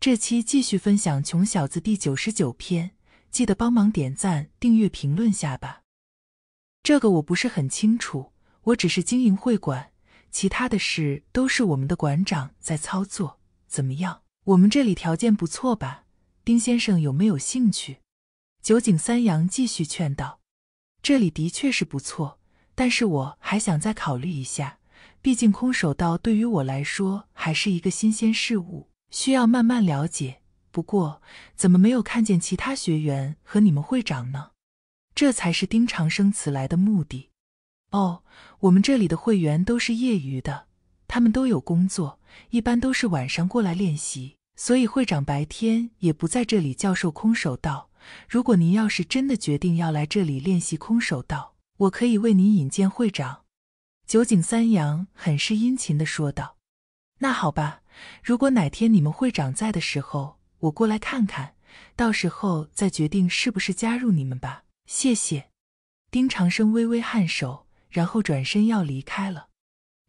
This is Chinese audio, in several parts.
这期继续分享《穷小子》第九十九篇，记得帮忙点赞、订阅、评论下吧。这个我不是很清楚，我只是经营会馆，其他的事都是我们的馆长在操作。怎么样？我们这里条件不错吧？丁先生有没有兴趣？酒井三洋继续劝道：“这里的确是不错，但是我还想再考虑一下，毕竟空手道对于我来说还是一个新鲜事物。”需要慢慢了解。不过，怎么没有看见其他学员和你们会长呢？这才是丁长生此来的目的。哦，我们这里的会员都是业余的，他们都有工作，一般都是晚上过来练习。所以会长白天也不在这里教授空手道。如果您要是真的决定要来这里练习空手道，我可以为您引荐会长。酒井三洋很是殷勤地说道。那好吧。如果哪天你们会长在的时候，我过来看看，到时候再决定是不是加入你们吧。谢谢。丁长生微微颔首，然后转身要离开了。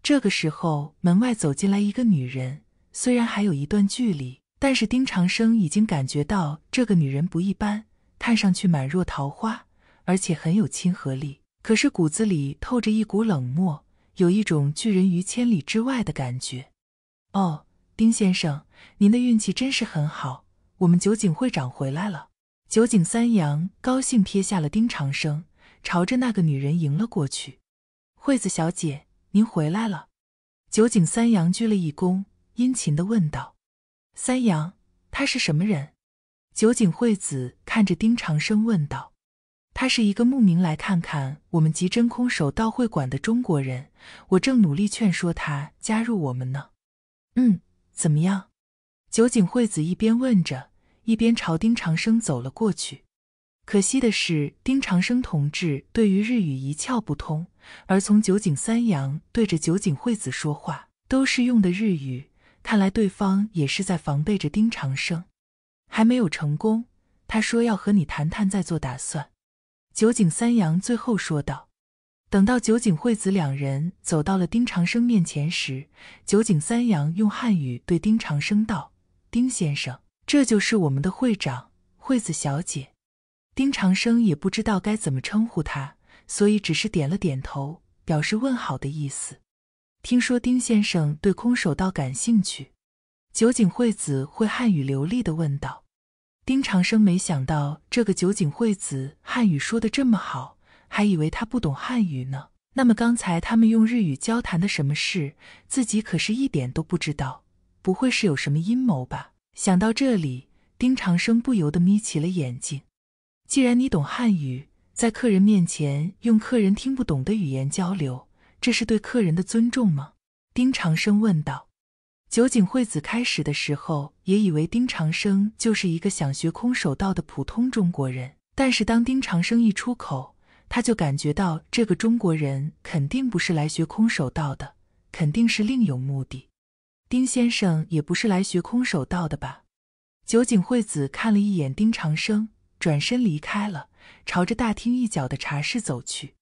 这个时候，门外走进来一个女人。虽然还有一段距离，但是丁长生已经感觉到这个女人不一般，看上去满若桃花，而且很有亲和力，可是骨子里透着一股冷漠，有一种拒人于千里之外的感觉。哦。丁先生，您的运气真是很好。我们酒井会长回来了。酒井三阳高兴撇下了丁长生，朝着那个女人迎了过去。惠子小姐，您回来了。酒井三阳鞠了一躬，殷勤的问道：“三阳，他是什么人？”酒井惠子看着丁长生问道：“他是一个慕名来看看我们集真空手道会馆的中国人，我正努力劝说他加入我们呢。”嗯。怎么样？酒井惠子一边问着，一边朝丁长生走了过去。可惜的是，丁长生同志对于日语一窍不通，而从酒井三洋对着酒井惠子说话都是用的日语，看来对方也是在防备着丁长生。还没有成功，他说要和你谈谈，再做打算。酒井三洋最后说道。等到酒井惠子两人走到了丁长生面前时，酒井三阳用汉语对丁长生道：“丁先生，这就是我们的会长惠子小姐。”丁长生也不知道该怎么称呼她，所以只是点了点头，表示问好的意思。听说丁先生对空手道感兴趣，酒井惠子会汉语流利的问道。丁长生没想到这个酒井惠子汉语说的这么好。还以为他不懂汉语呢。那么刚才他们用日语交谈的什么事，自己可是一点都不知道。不会是有什么阴谋吧？想到这里，丁长生不由得眯起了眼睛。既然你懂汉语，在客人面前用客人听不懂的语言交流，这是对客人的尊重吗？丁长生问道。酒井惠子开始的时候也以为丁长生就是一个想学空手道的普通中国人，但是当丁长生一出口，他就感觉到这个中国人肯定不是来学空手道的，肯定是另有目的。丁先生也不是来学空手道的吧？酒井惠子看了一眼丁长生，转身离开了，朝着大厅一角的茶室走去。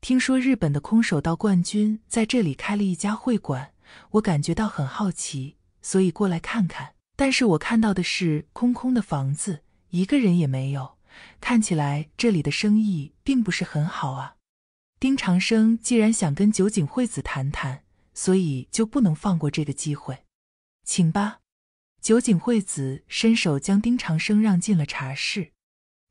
听说日本的空手道冠军在这里开了一家会馆，我感觉到很好奇，所以过来看看。但是我看到的是空空的房子，一个人也没有。看起来这里的生意并不是很好啊。丁长生既然想跟酒井惠子谈谈，所以就不能放过这个机会。请吧。酒井惠子伸手将丁长生让进了茶室。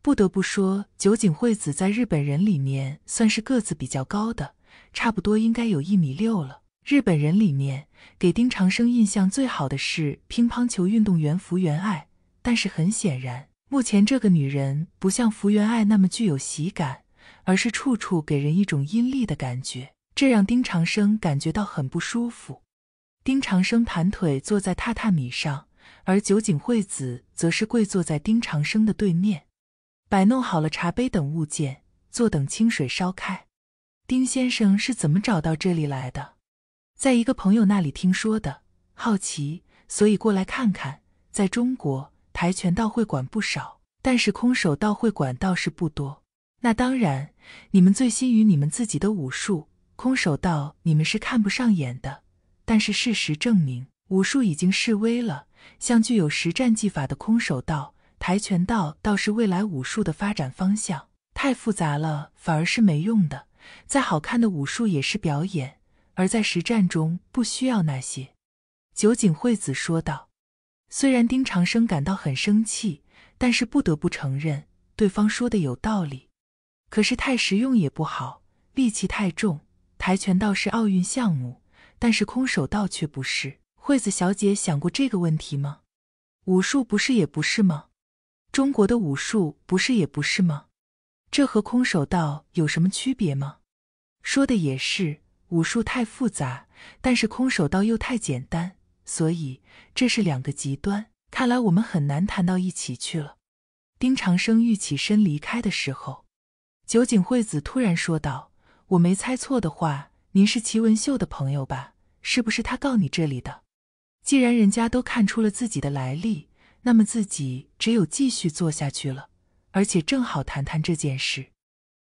不得不说，酒井惠子在日本人里面算是个子比较高的，差不多应该有一米六了。日本人里面给丁长生印象最好的是乒乓球运动员福原爱，但是很显然。目前这个女人不像福原爱那么具有喜感，而是处处给人一种阴戾的感觉，这让丁长生感觉到很不舒服。丁长生盘腿坐在榻榻米上，而酒井惠子则是跪坐在丁长生的对面，摆弄好了茶杯等物件，坐等清水烧开。丁先生是怎么找到这里来的？在一个朋友那里听说的，好奇，所以过来看看。在中国。跆拳道会馆不少，但是空手道会馆倒是不多。那当然，你们最心于你们自己的武术，空手道你们是看不上眼的。但是事实证明，武术已经式微了。像具有实战技法的空手道、跆拳道，倒是未来武术的发展方向。太复杂了，反而是没用的。再好看的武术也是表演，而在实战中不需要那些。”酒井惠子说道。虽然丁长生感到很生气，但是不得不承认对方说的有道理。可是太实用也不好，力气太重。跆拳道是奥运项目，但是空手道却不是。惠子小姐想过这个问题吗？武术不是也不是吗？中国的武术不是也不是吗？这和空手道有什么区别吗？说的也是，武术太复杂，但是空手道又太简单。所以这是两个极端，看来我们很难谈到一起去了。丁长生欲起身离开的时候，酒井惠子突然说道：“我没猜错的话，您是齐文秀的朋友吧？是不是他告你这里的？既然人家都看出了自己的来历，那么自己只有继续做下去了。而且正好谈谈这件事。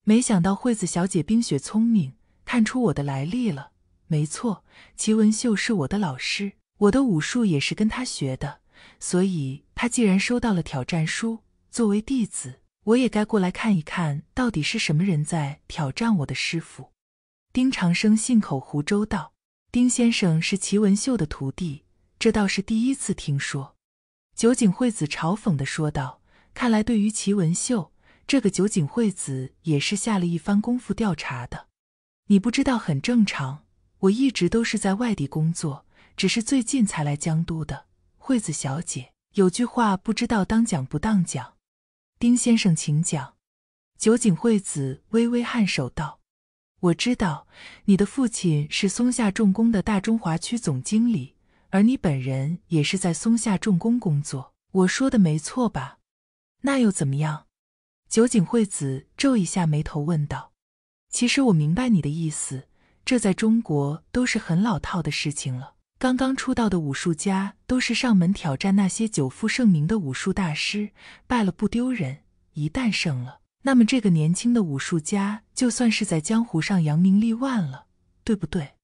没想到惠子小姐冰雪聪明，看出我的来历了。没错，齐文秀是我的老师。”我的武术也是跟他学的，所以他既然收到了挑战书，作为弟子，我也该过来看一看，到底是什么人在挑战我的师傅。丁长生信口胡诌道：“丁先生是齐文秀的徒弟，这倒是第一次听说。”酒井惠子嘲讽的说道：“看来对于齐文秀这个酒井惠子也是下了一番功夫调查的。你不知道很正常，我一直都是在外地工作。”只是最近才来江都的惠子小姐，有句话不知道当讲不当讲。丁先生，请讲。酒井惠子微微颔首道：“我知道你的父亲是松下重工的大中华区总经理，而你本人也是在松下重工工作。我说的没错吧？”那又怎么样？酒井惠子皱一下眉头问道：“其实我明白你的意思，这在中国都是很老套的事情了。”刚刚出道的武术家都是上门挑战那些久负盛名的武术大师，败了不丢人，一旦胜了，那么这个年轻的武术家就算是在江湖上扬名立万了，对不对？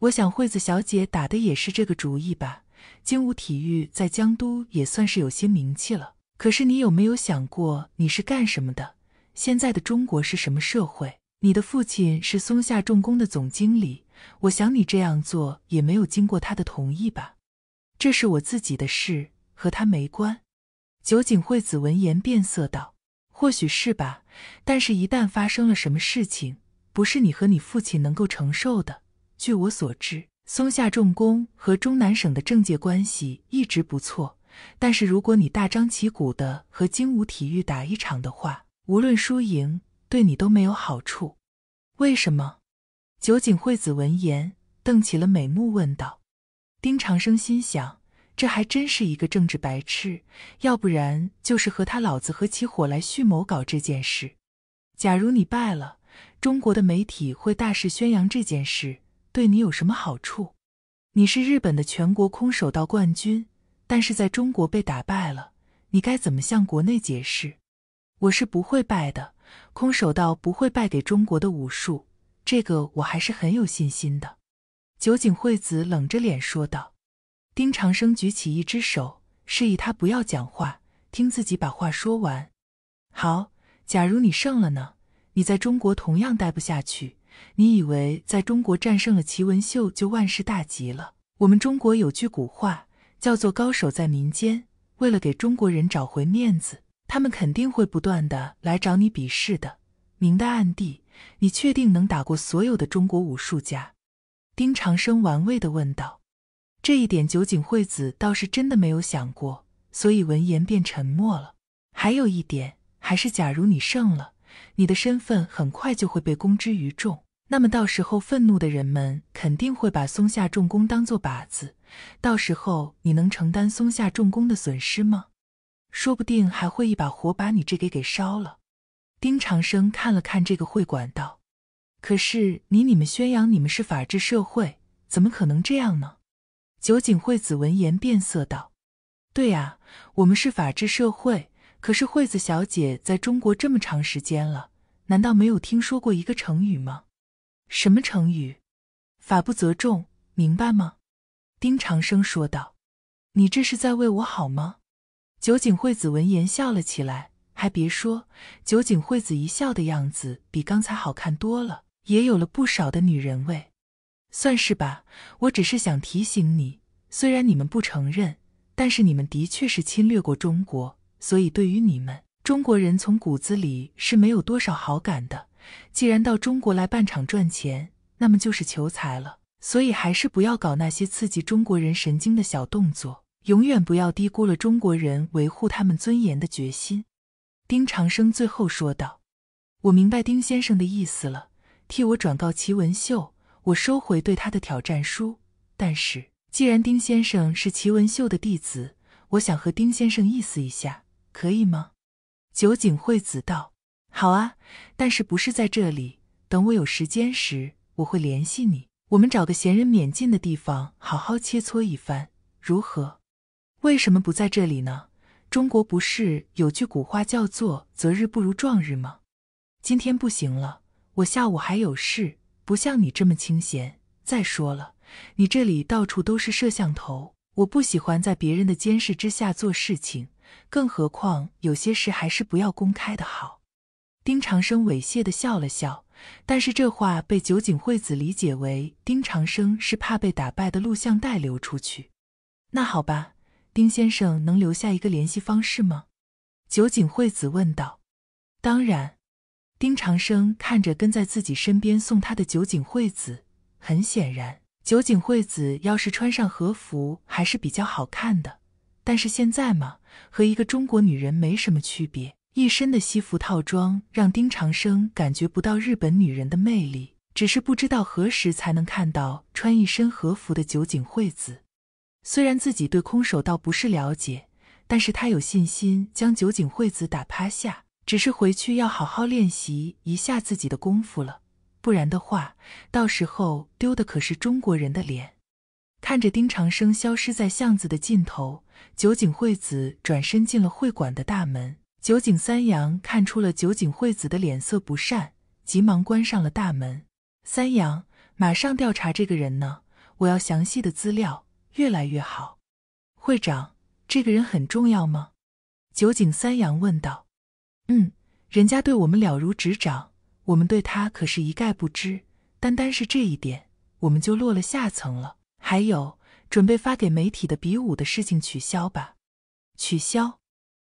我想惠子小姐打的也是这个主意吧？精武体育在江都也算是有些名气了。可是你有没有想过你是干什么的？现在的中国是什么社会？你的父亲是松下重工的总经理。我想你这样做也没有经过他的同意吧？这是我自己的事，和他没关。酒井惠子闻言变色道：“或许是吧，但是，一旦发生了什么事情，不是你和你父亲能够承受的。据我所知，松下重工和中南省的政界关系一直不错，但是，如果你大张旗鼓的和精武体育打一场的话，无论输赢，对你都没有好处。为什么？”酒井惠子闻言，瞪起了美目，问道：“丁长生心想，这还真是一个政治白痴，要不然就是和他老子合起伙来蓄谋搞这件事。假如你败了，中国的媒体会大肆宣扬这件事，对你有什么好处？你是日本的全国空手道冠军，但是在中国被打败了，你该怎么向国内解释？我是不会败的，空手道不会败给中国的武术。”这个我还是很有信心的。”酒井惠子冷着脸说道。丁长生举起一只手，示意他不要讲话，听自己把话说完。好，假如你胜了呢？你在中国同样待不下去。你以为在中国战胜了齐文秀就万事大吉了？我们中国有句古话，叫做“高手在民间”。为了给中国人找回面子，他们肯定会不断的来找你比试的，明的暗地。你确定能打过所有的中国武术家？丁长生玩味地问道。这一点，酒井惠子倒是真的没有想过，所以闻言便沉默了。还有一点，还是假如你胜了，你的身份很快就会被公之于众，那么到时候愤怒的人们肯定会把松下重工当作靶子，到时候你能承担松下重工的损失吗？说不定还会一把火把你这给给烧了。丁长生看了看这个会馆，道：“可是你你们宣扬你们是法治社会，怎么可能这样呢？”酒井惠子闻言变色道：“对呀，我们是法治社会。可是惠子小姐在中国这么长时间了，难道没有听说过一个成语吗？什么成语？法不责众，明白吗？”丁长生说道：“你这是在为我好吗？”酒井惠子闻言笑了起来。还别说，酒井惠子一笑的样子比刚才好看多了，也有了不少的女人味，算是吧。我只是想提醒你，虽然你们不承认，但是你们的确是侵略过中国，所以对于你们，中国人从骨子里是没有多少好感的。既然到中国来办厂赚钱，那么就是求财了，所以还是不要搞那些刺激中国人神经的小动作。永远不要低估了中国人维护他们尊严的决心。丁长生最后说道：“我明白丁先生的意思了，替我转告齐文秀，我收回对他的挑战书。但是，既然丁先生是齐文秀的弟子，我想和丁先生意思一下，可以吗？”酒井惠子道：“好啊，但是不是在这里？等我有时间时，我会联系你。我们找个闲人免进的地方，好好切磋一番，如何？为什么不在这里呢？”中国不是有句古话叫做“择日不如撞日”吗？今天不行了，我下午还有事，不像你这么清闲。再说了，你这里到处都是摄像头，我不喜欢在别人的监视之下做事情。更何况，有些事还是不要公开的好。丁长生猥亵的笑了笑，但是这话被酒井惠子理解为丁长生是怕被打败的录像带流出去。那好吧。丁先生能留下一个联系方式吗？酒井惠子问道。当然。丁长生看着跟在自己身边送他的酒井惠子，很显然，酒井惠子要是穿上和服还是比较好看的，但是现在嘛，和一个中国女人没什么区别。一身的西服套装让丁长生感觉不到日本女人的魅力，只是不知道何时才能看到穿一身和服的酒井惠子。虽然自己对空手道不是了解，但是他有信心将酒井惠子打趴下。只是回去要好好练习一下自己的功夫了，不然的话，到时候丢的可是中国人的脸。看着丁长生消失在巷子的尽头，酒井惠子转身进了会馆的大门。酒井三阳看出了酒井惠子的脸色不善，急忙关上了大门。三阳，马上调查这个人呢，我要详细的资料。越来越好，会长，这个人很重要吗？酒井三阳问道。嗯，人家对我们了如指掌，我们对他可是一概不知。单单是这一点，我们就落了下层了。还有，准备发给媒体的比武的事情取消吧。取消，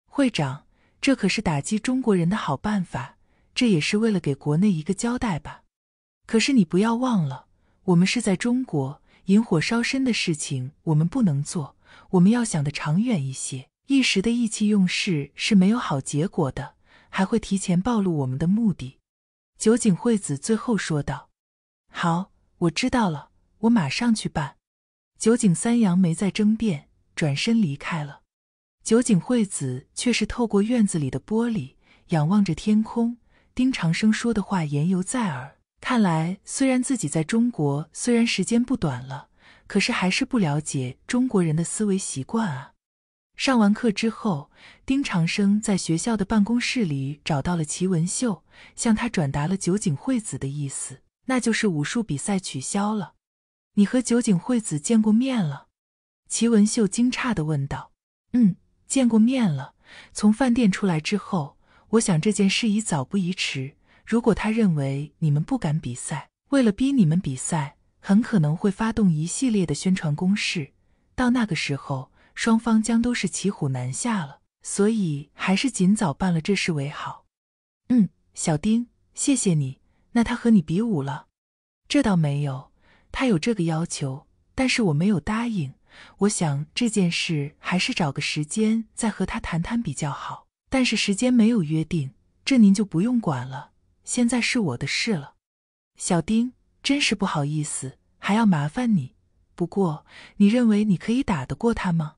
会长，这可是打击中国人的好办法，这也是为了给国内一个交代吧。可是你不要忘了，我们是在中国。引火烧身的事情我们不能做，我们要想的长远一些。一时的意气用事是没有好结果的，还会提前暴露我们的目的。”酒井惠子最后说道。“好，我知道了，我马上去办。”酒井三阳没再争辩，转身离开了。酒井惠子却是透过院子里的玻璃仰望着天空，丁长生说的话言犹在耳。看来，虽然自己在中国，虽然时间不短了，可是还是不了解中国人的思维习惯啊。上完课之后，丁长生在学校的办公室里找到了齐文秀，向他转达了酒井惠子的意思，那就是武术比赛取消了。你和酒井惠子见过面了？齐文秀惊诧地问道。嗯，见过面了。从饭店出来之后，我想这件事宜早不宜迟。如果他认为你们不敢比赛，为了逼你们比赛，很可能会发动一系列的宣传攻势。到那个时候，双方将都是骑虎难下了。所以还是尽早办了这事为好。嗯，小丁，谢谢你。那他和你比武了？这倒没有，他有这个要求，但是我没有答应。我想这件事还是找个时间再和他谈谈比较好。但是时间没有约定，这您就不用管了。现在是我的事了，小丁，真是不好意思，还要麻烦你。不过，你认为你可以打得过她吗？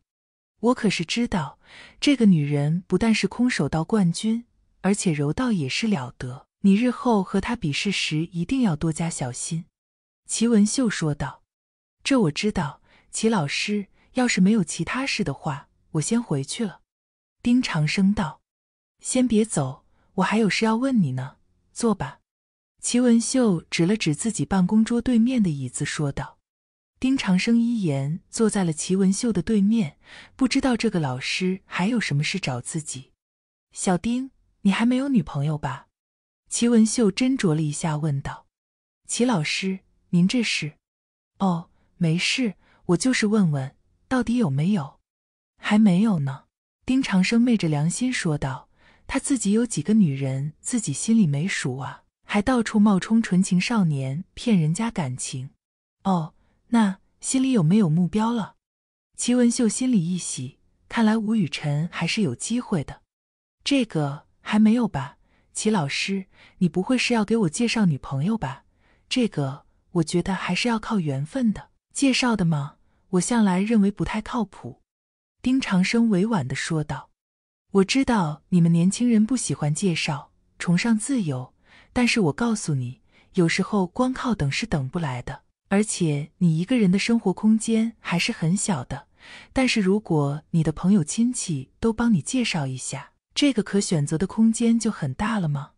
我可是知道，这个女人不但是空手道冠军，而且柔道也是了得。你日后和她比试时，一定要多加小心。”齐文秀说道。“这我知道，齐老师。要是没有其他事的话，我先回去了。”丁长生道。“先别走，我还有事要问你呢。”坐吧，齐文秀指了指自己办公桌对面的椅子，说道：“丁长生，一言坐在了齐文秀的对面。不知道这个老师还有什么事找自己？小丁，你还没有女朋友吧？”齐文秀斟酌了一下，问道：“齐老师，您这是……哦，没事，我就是问问，到底有没有？还没有呢。”丁长生昧着良心说道。他自己有几个女人，自己心里没数啊，还到处冒充纯情少年骗人家感情。哦，那心里有没有目标了？齐文秀心里一喜，看来吴雨辰还是有机会的。这个还没有吧？齐老师，你不会是要给我介绍女朋友吧？这个我觉得还是要靠缘分的。介绍的吗？我向来认为不太靠谱。丁长生委婉的说道。我知道你们年轻人不喜欢介绍，崇尚自由，但是我告诉你，有时候光靠等是等不来的。而且你一个人的生活空间还是很小的，但是如果你的朋友亲戚都帮你介绍一下，这个可选择的空间就很大了吗？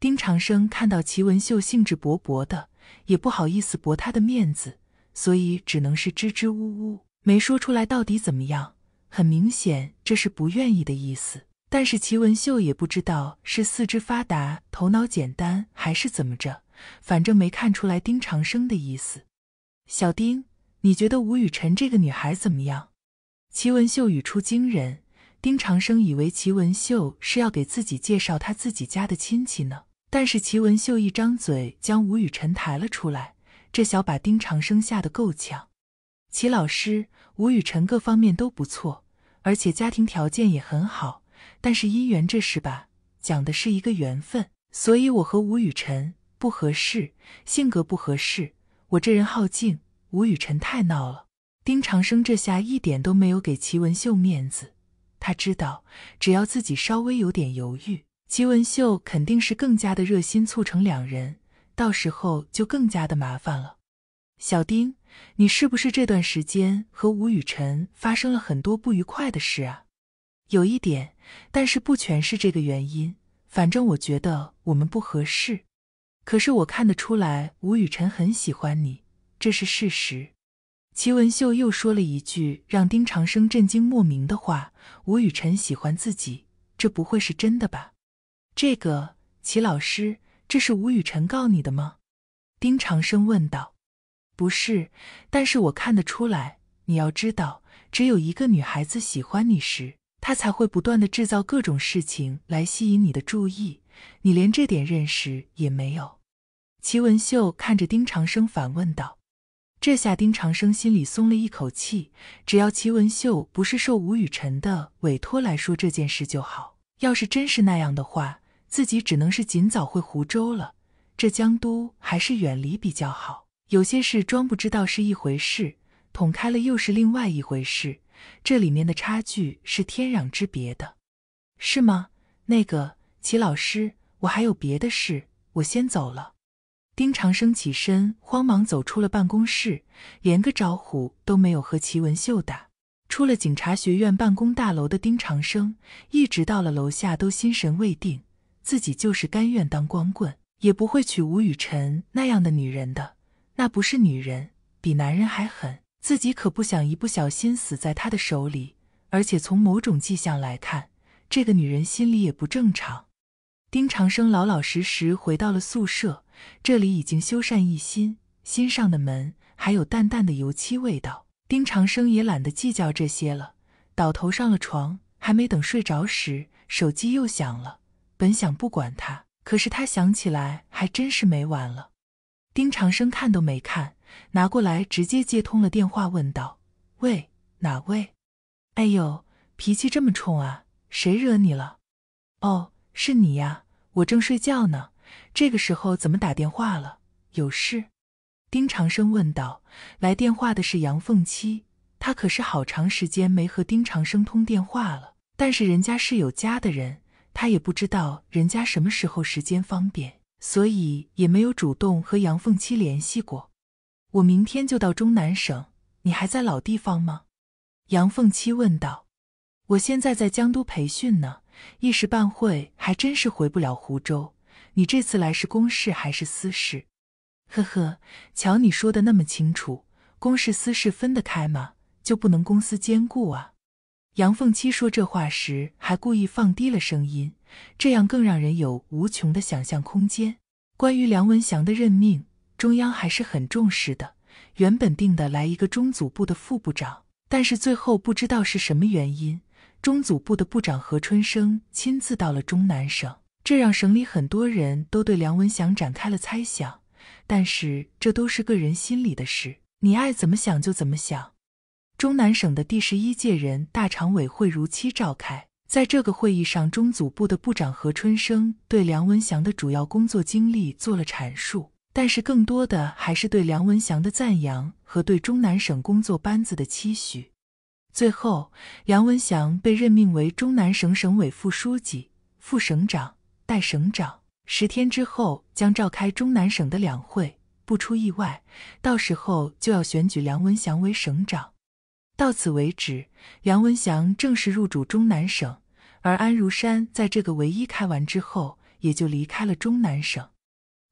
丁长生看到齐文秀兴致勃勃的，也不好意思驳他的面子，所以只能是支支吾吾，没说出来到底怎么样。很明显，这是不愿意的意思。但是齐文秀也不知道是四肢发达头脑简单还是怎么着，反正没看出来丁长生的意思。小丁，你觉得吴雨辰这个女孩怎么样？齐文秀语出惊人，丁长生以为齐文秀是要给自己介绍他自己家的亲戚呢。但是齐文秀一张嘴将吴雨辰抬了出来，这小把丁长生吓得够呛。齐老师，吴雨辰各方面都不错，而且家庭条件也很好。但是姻缘这事吧，讲的是一个缘分，所以我和吴雨辰不合适，性格不合适。我这人好静，吴雨辰太闹了。丁长生这下一点都没有给齐文秀面子，他知道，只要自己稍微有点犹豫，齐文秀肯定是更加的热心促成两人，到时候就更加的麻烦了。小丁。你是不是这段时间和吴雨辰发生了很多不愉快的事啊？有一点，但是不全是这个原因。反正我觉得我们不合适。可是我看得出来，吴雨辰很喜欢你，这是事实。齐文秀又说了一句让丁长生震惊莫名的话：“吴雨辰喜欢自己，这不会是真的吧？”这个，齐老师，这是吴雨辰告你的吗？丁长生问道。不是，但是我看得出来。你要知道，只有一个女孩子喜欢你时，她才会不断的制造各种事情来吸引你的注意。你连这点认识也没有。齐文秀看着丁长生反问道。这下丁长生心里松了一口气，只要齐文秀不是受吴雨辰的委托来说这件事就好。要是真是那样的话，自己只能是尽早回湖州了。这江都还是远离比较好。有些事装不知道是一回事，捅开了又是另外一回事，这里面的差距是天壤之别的，是吗？那个齐老师，我还有别的事，我先走了。丁长生起身，慌忙走出了办公室，连个招呼都没有和齐文秀打。出了警察学院办公大楼的丁长生，一直到了楼下都心神未定，自己就是甘愿当光棍，也不会娶吴雨辰那样的女人的。那不是女人，比男人还狠。自己可不想一不小心死在他的手里。而且从某种迹象来看，这个女人心里也不正常。丁长生老老实实回到了宿舍，这里已经修缮一新，新上的门还有淡淡的油漆味道。丁长生也懒得计较这些了，倒头上了床。还没等睡着时，手机又响了。本想不管他，可是他想起来还真是没完了。丁长生看都没看，拿过来直接接通了电话，问道：“喂，哪位？”“哎呦，脾气这么冲啊？谁惹你了？”“哦，是你呀，我正睡觉呢，这个时候怎么打电话了？有事？”丁长生问道。来电话的是杨凤七，他可是好长时间没和丁长生通电话了，但是人家是有家的人，他也不知道人家什么时候时间方便。所以也没有主动和杨凤七联系过。我明天就到中南省，你还在老地方吗？杨凤七问道。我现在在江都培训呢，一时半会还真是回不了湖州。你这次来是公事还是私事？呵呵，瞧你说的那么清楚，公事私事分得开吗？就不能公私兼顾啊？杨凤七说这话时，还故意放低了声音，这样更让人有无穷的想象空间。关于梁文祥的任命，中央还是很重视的。原本定的来一个中组部的副部长，但是最后不知道是什么原因，中组部的部长何春生亲自到了中南省，这让省里很多人都对梁文祥展开了猜想。但是这都是个人心里的事，你爱怎么想就怎么想。中南省的第十一届人大常委会如期召开，在这个会议上，中组部的部长何春生对梁文祥的主要工作经历做了阐述，但是更多的还是对梁文祥的赞扬和对中南省工作班子的期许。最后，梁文祥被任命为中南省省委副书记、副省长、代省长。十天之后将召开中南省的两会，不出意外，到时候就要选举梁文祥为省长。到此为止，梁文祥正式入主中南省，而安如山在这个唯一开完之后，也就离开了中南省。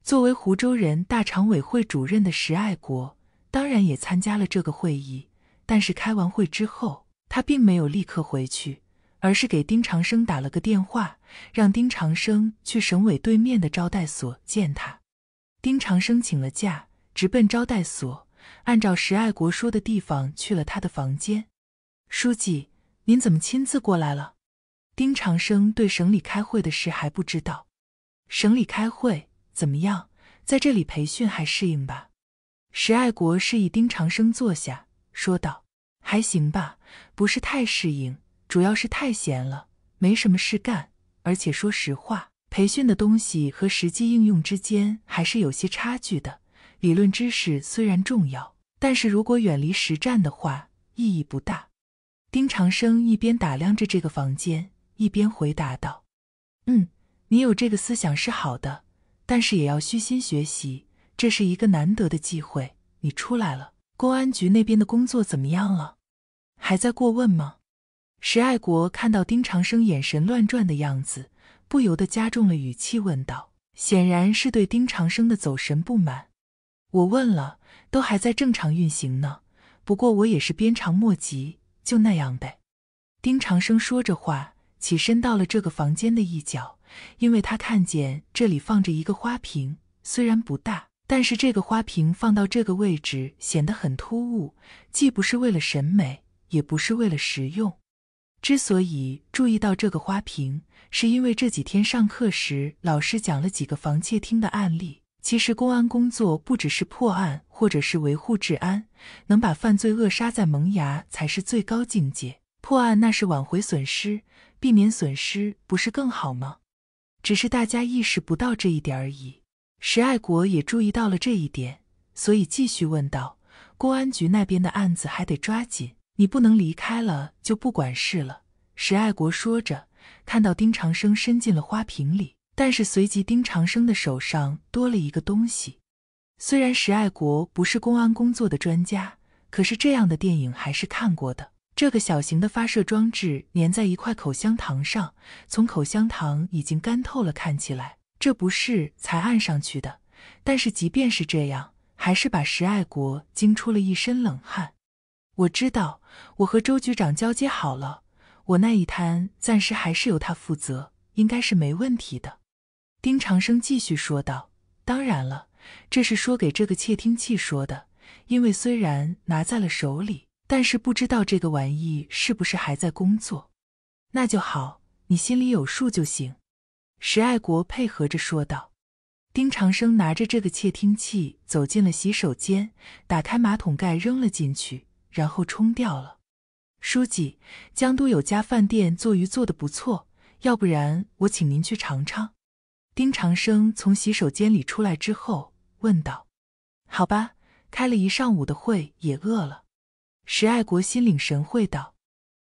作为湖州人大常委会主任的石爱国，当然也参加了这个会议。但是开完会之后，他并没有立刻回去，而是给丁长生打了个电话，让丁长生去省委对面的招待所见他。丁长生请了假，直奔招待所。按照石爱国说的地方去了他的房间。书记，您怎么亲自过来了？丁长生对省里开会的事还不知道。省里开会怎么样？在这里培训还适应吧？石爱国示意丁长生坐下，说道：“还行吧，不是太适应，主要是太闲了，没什么事干。而且说实话，培训的东西和实际应用之间还是有些差距的。”理论知识虽然重要，但是如果远离实战的话，意义不大。丁长生一边打量着这个房间，一边回答道：“嗯，你有这个思想是好的，但是也要虚心学习。这是一个难得的机会。你出来了，公安局那边的工作怎么样了？还在过问吗？”石爱国看到丁长生眼神乱转的样子，不由得加重了语气问道，显然是对丁长生的走神不满。我问了，都还在正常运行呢。不过我也是鞭长莫及，就那样呗。丁长生说着话，起身到了这个房间的一角，因为他看见这里放着一个花瓶，虽然不大，但是这个花瓶放到这个位置显得很突兀，既不是为了审美，也不是为了实用。之所以注意到这个花瓶，是因为这几天上课时老师讲了几个防窃听的案例。其实公安工作不只是破案，或者是维护治安，能把犯罪扼杀在萌芽才是最高境界。破案那是挽回损失，避免损失不是更好吗？只是大家意识不到这一点而已。石爱国也注意到了这一点，所以继续问道：“公安局那边的案子还得抓紧，你不能离开了就不管事了。”石爱国说着，看到丁长生伸进了花瓶里。但是随即，丁长生的手上多了一个东西。虽然石爱国不是公安工作的专家，可是这样的电影还是看过的。这个小型的发射装置粘在一块口香糖上，从口香糖已经干透了，看起来这不是才按上去的。但是即便是这样，还是把石爱国惊出了一身冷汗。我知道，我和周局长交接好了，我那一摊暂时还是由他负责，应该是没问题的。丁长生继续说道：“当然了，这是说给这个窃听器说的，因为虽然拿在了手里，但是不知道这个玩意是不是还在工作。那就好，你心里有数就行。”石爱国配合着说道。丁长生拿着这个窃听器走进了洗手间，打开马桶盖扔了进去，然后冲掉了。书记，江都有家饭店做鱼做的不错，要不然我请您去尝尝。丁长生从洗手间里出来之后，问道：“好吧，开了一上午的会，也饿了。”石爱国心领神会道。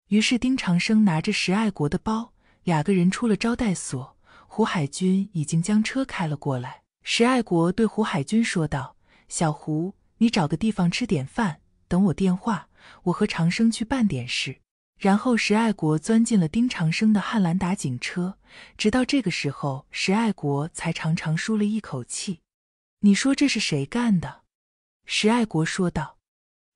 于是，丁长生拿着石爱国的包，两个人出了招待所。胡海军已经将车开了过来。石爱国对胡海军说道：“小胡，你找个地方吃点饭，等我电话。我和长生去办点事。”然后石爱国钻进了丁长生的汉兰达警车，直到这个时候，石爱国才长长舒了一口气。你说这是谁干的？石爱国说道：“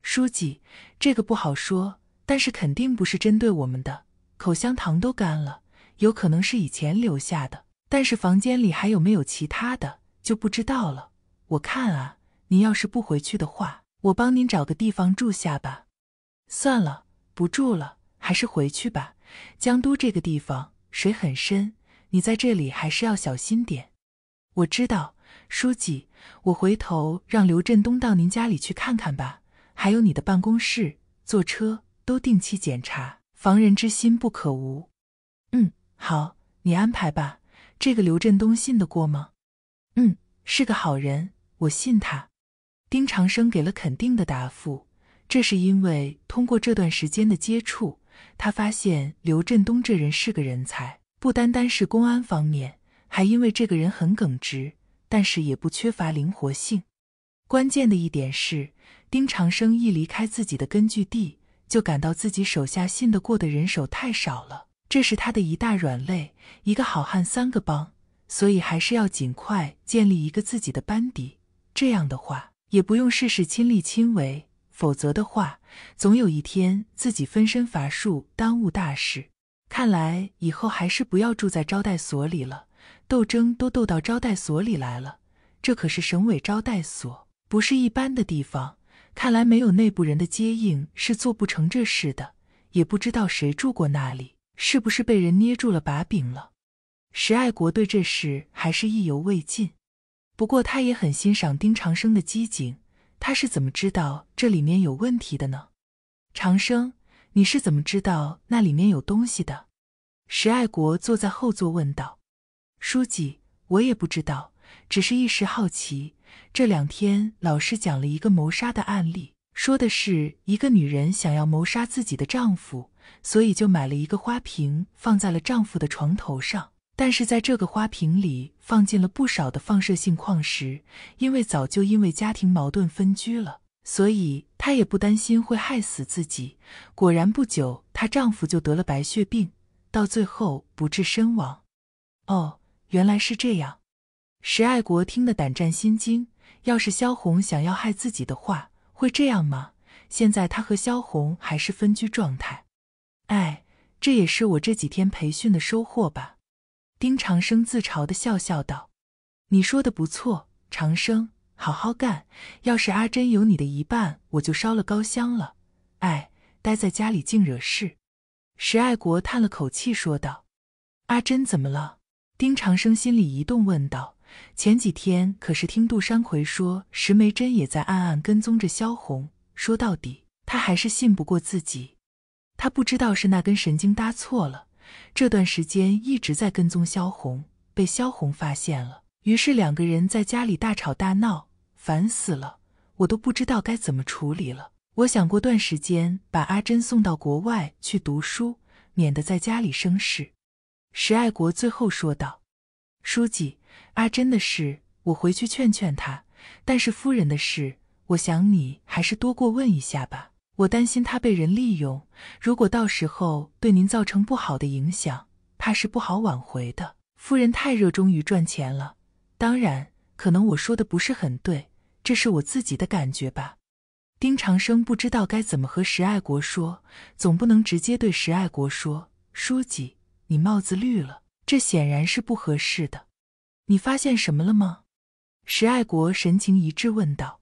书记，这个不好说，但是肯定不是针对我们的。口香糖都干了，有可能是以前留下的，但是房间里还有没有其他的就不知道了。我看啊，您要是不回去的话，我帮您找个地方住下吧。算了，不住了。”还是回去吧，江都这个地方水很深，你在这里还是要小心点。我知道，书记，我回头让刘振东到您家里去看看吧。还有你的办公室、坐车都定期检查，防人之心不可无。嗯，好，你安排吧。这个刘振东信得过吗？嗯，是个好人，我信他。丁长生给了肯定的答复，这是因为通过这段时间的接触。他发现刘振东这人是个人才，不单单是公安方面，还因为这个人很耿直，但是也不缺乏灵活性。关键的一点是，丁长生一离开自己的根据地，就感到自己手下信得过的人手太少了，这是他的一大软肋。一个好汉三个帮，所以还是要尽快建立一个自己的班底。这样的话，也不用事事亲力亲为。否则的话，总有一天自己分身乏术，耽误大事。看来以后还是不要住在招待所里了。斗争都斗到招待所里来了，这可是省委招待所，不是一般的地方。看来没有内部人的接应是做不成这事的。也不知道谁住过那里，是不是被人捏住了把柄了？石爱国对这事还是意犹未尽，不过他也很欣赏丁长生的机警。他是怎么知道这里面有问题的呢？长生，你是怎么知道那里面有东西的？石爱国坐在后座问道：“书记，我也不知道，只是一时好奇。这两天老师讲了一个谋杀的案例，说的是一个女人想要谋杀自己的丈夫，所以就买了一个花瓶放在了丈夫的床头上。”但是在这个花瓶里放进了不少的放射性矿石，因为早就因为家庭矛盾分居了，所以她也不担心会害死自己。果然不久，她丈夫就得了白血病，到最后不治身亡。哦，原来是这样。石爱国听得胆战心惊。要是萧红想要害自己的话，会这样吗？现在她和萧红还是分居状态。哎，这也是我这几天培训的收获吧。丁长生自嘲地笑笑道：“你说的不错，长生，好好干。要是阿珍有你的一半，我就烧了高香了。哎，待在家里净惹事。”石爱国叹了口气说道：“阿珍怎么了？”丁长生心里一动，问道：“前几天可是听杜山奎说，石梅珍也在暗暗跟踪着萧红。说到底，他还是信不过自己。他不知道是那根神经搭错了。”这段时间一直在跟踪萧红，被萧红发现了，于是两个人在家里大吵大闹，烦死了，我都不知道该怎么处理了。我想过段时间把阿珍送到国外去读书，免得在家里生事。石爱国最后说道：“书记，阿珍的事我回去劝劝她，但是夫人的事，我想你还是多过问一下吧。”我担心他被人利用，如果到时候对您造成不好的影响，怕是不好挽回的。夫人太热衷于赚钱了，当然，可能我说的不是很对，这是我自己的感觉吧。丁长生不知道该怎么和石爱国说，总不能直接对石爱国说：“书记，你帽子绿了。”这显然是不合适的。你发现什么了吗？石爱国神情一致问道：“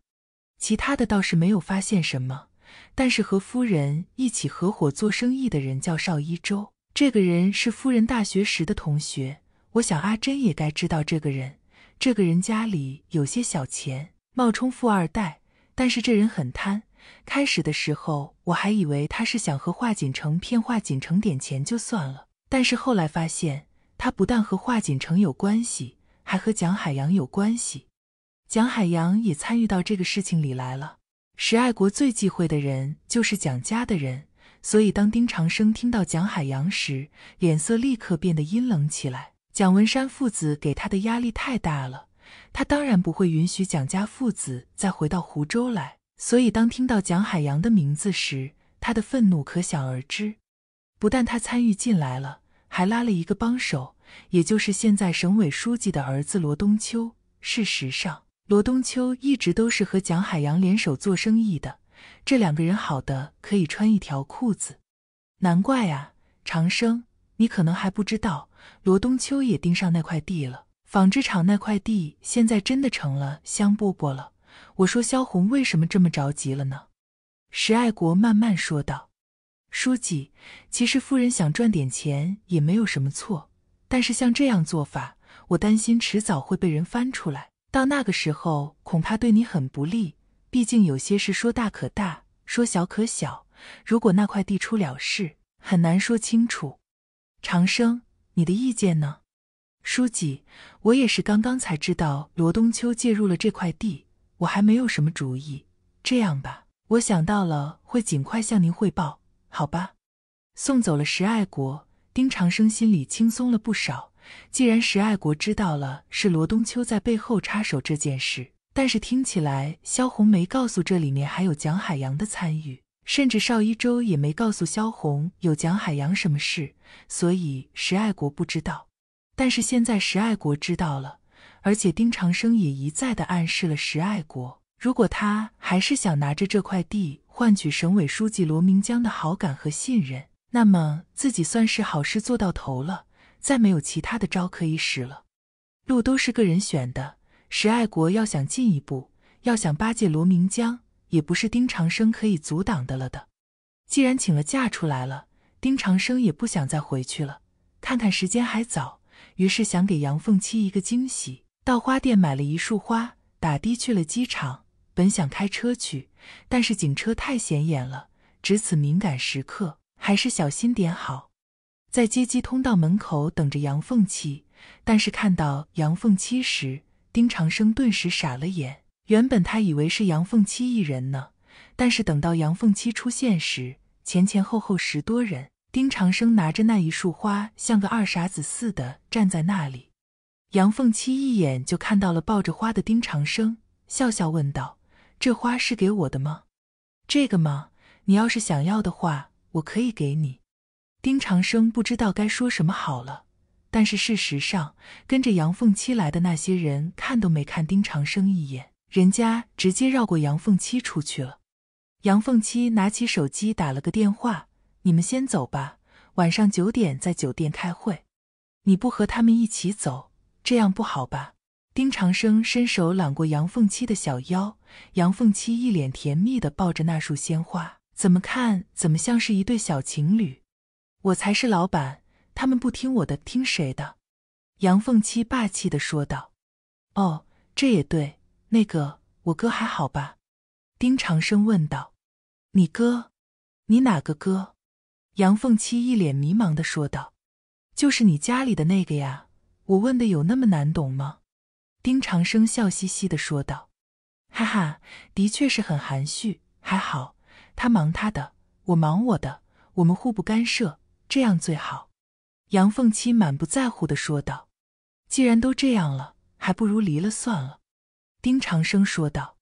其他的倒是没有发现什么。”但是和夫人一起合伙做生意的人叫邵一周，这个人是夫人大学时的同学。我想阿珍也该知道这个人。这个人家里有些小钱，冒充富二代。但是这人很贪。开始的时候我还以为他是想和华锦城骗华锦城点钱就算了，但是后来发现他不但和华锦城有关系，还和蒋海洋有关系。蒋海洋也参与到这个事情里来了。石爱国最忌讳的人就是蒋家的人，所以当丁长生听到蒋海洋时，脸色立刻变得阴冷起来。蒋文山父子给他的压力太大了，他当然不会允许蒋家父子再回到湖州来。所以当听到蒋海洋的名字时，他的愤怒可想而知。不但他参与进来了，还拉了一个帮手，也就是现在省委书记的儿子罗东秋。事实上，罗冬秋一直都是和蒋海洋联手做生意的，这两个人好的可以穿一条裤子。难怪啊，长生，你可能还不知道，罗冬秋也盯上那块地了。纺织厂那块地现在真的成了香饽饽了。我说，萧红为什么这么着急了呢？石爱国慢慢说道：“书记，其实夫人想赚点钱也没有什么错，但是像这样做法，我担心迟早会被人翻出来。”到那个时候，恐怕对你很不利。毕竟有些事说大可大，说小可小。如果那块地出了事，很难说清楚。长生，你的意见呢？书记，我也是刚刚才知道罗冬秋介入了这块地，我还没有什么主意。这样吧，我想到了，会尽快向您汇报，好吧？送走了石爱国，丁长生心里轻松了不少。既然石爱国知道了是罗冬秋在背后插手这件事，但是听起来萧红没告诉这里面还有蒋海洋的参与，甚至邵一舟也没告诉萧红有蒋海洋什么事，所以石爱国不知道。但是现在石爱国知道了，而且丁长生也一再的暗示了石爱国，如果他还是想拿着这块地换取省委书记罗明江的好感和信任，那么自己算是好事做到头了。再没有其他的招可以使了，路都是个人选的。石爱国要想进一步，要想巴结罗明江，也不是丁长生可以阻挡的了的。既然请了假出来了，丁长生也不想再回去了。看看时间还早，于是想给杨凤七一个惊喜，到花店买了一束花，打的去了机场。本想开车去，但是警车太显眼了，值此敏感时刻，还是小心点好。在接机通道门口等着杨凤七，但是看到杨凤七时，丁长生顿时傻了眼。原本他以为是杨凤七一人呢，但是等到杨凤七出现时，前前后后十多人。丁长生拿着那一束花，像个二傻子似的站在那里。杨凤七一眼就看到了抱着花的丁长生，笑笑问道：“这花是给我的吗？”“这个吗？你要是想要的话，我可以给你。”丁长生不知道该说什么好了，但是事实上，跟着杨凤七来的那些人看都没看丁长生一眼，人家直接绕过杨凤七出去了。杨凤七拿起手机打了个电话：“你们先走吧，晚上九点在酒店开会。你不和他们一起走，这样不好吧？”丁长生伸手揽过杨凤七的小腰，杨凤七一脸甜蜜的抱着那束鲜花，怎么看怎么像是一对小情侣。我才是老板，他们不听我的，听谁的？”杨凤七霸气的说道。“哦，这也对。那个，我哥还好吧？”丁长生问道。“你哥？你哪个哥？”杨凤七一脸迷茫的说道。“就是你家里的那个呀。我问的有那么难懂吗？”丁长生笑嘻嘻的说道。“哈哈，的确是很含蓄。还好，他忙他的，我忙我的，我们互不干涉。”这样最好，杨凤七满不在乎地说道：“既然都这样了，还不如离了算了。”丁长生说道：“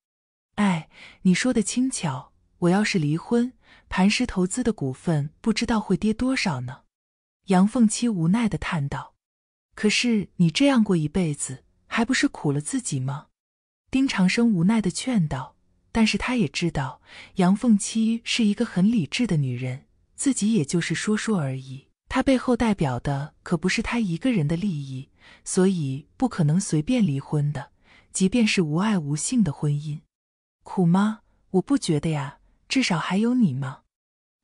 哎，你说的轻巧，我要是离婚，磐石投资的股份不知道会跌多少呢。”杨凤七无奈地叹道：“可是你这样过一辈子，还不是苦了自己吗？”丁长生无奈地劝道，但是他也知道杨凤七是一个很理智的女人。自己也就是说说而已，他背后代表的可不是他一个人的利益，所以不可能随便离婚的。即便是无爱无性的婚姻，苦吗？我不觉得呀，至少还有你嘛。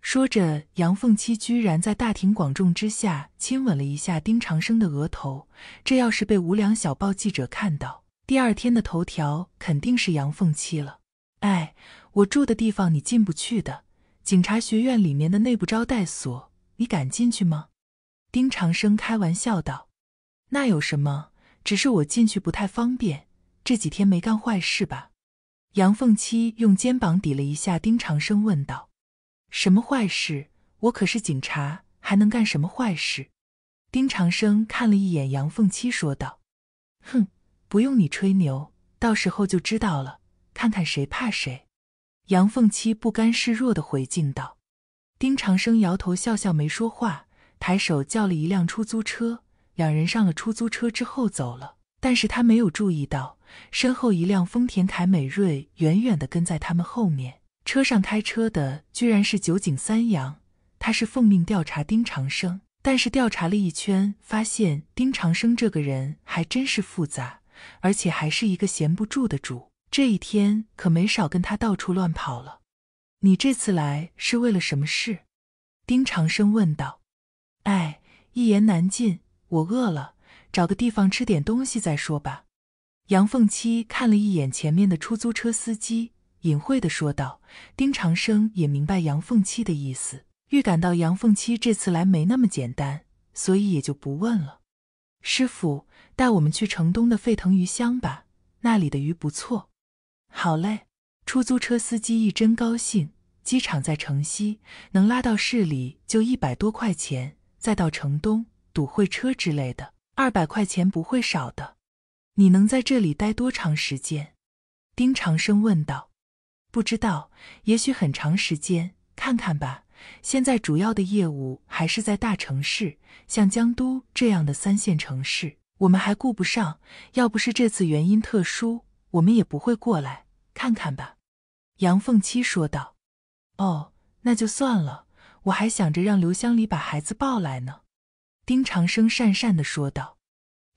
说着，杨凤七居然在大庭广众之下亲吻了一下丁长生的额头，这要是被无良小报记者看到，第二天的头条肯定是杨凤七了。哎，我住的地方你进不去的。警察学院里面的内部招待所，你敢进去吗？丁长生开玩笑道：“那有什么？只是我进去不太方便。这几天没干坏事吧？”杨凤七用肩膀抵了一下丁长生，问道：“什么坏事？我可是警察，还能干什么坏事？”丁长生看了一眼杨凤七，说道：“哼，不用你吹牛，到时候就知道了。看看谁怕谁。”杨凤七不甘示弱的回敬道：“丁长生摇头笑笑，没说话，抬手叫了一辆出租车。两人上了出租车之后走了。但是他没有注意到身后一辆丰田凯美瑞远远的跟在他们后面。车上开车的居然是酒井三洋，他是奉命调查丁长生，但是调查了一圈，发现丁长生这个人还真是复杂，而且还是一个闲不住的主。”这一天可没少跟他到处乱跑了。你这次来是为了什么事？丁长生问道。哎，一言难尽。我饿了，找个地方吃点东西再说吧。杨凤七看了一眼前面的出租车司机，隐晦的说道。丁长生也明白杨凤七的意思，预感到杨凤七这次来没那么简单，所以也就不问了。师傅，带我们去城东的沸腾鱼乡吧，那里的鱼不错。好嘞，出租车司机一真高兴。机场在城西，能拉到市里就一百多块钱，再到城东堵会车之类的，二百块钱不会少的。你能在这里待多长时间？丁长生问道。不知道，也许很长时间，看看吧。现在主要的业务还是在大城市，像江都这样的三线城市，我们还顾不上。要不是这次原因特殊，我们也不会过来。看看吧，杨凤七说道。“哦，那就算了，我还想着让刘香里把孩子抱来呢。”丁长生讪讪的说道。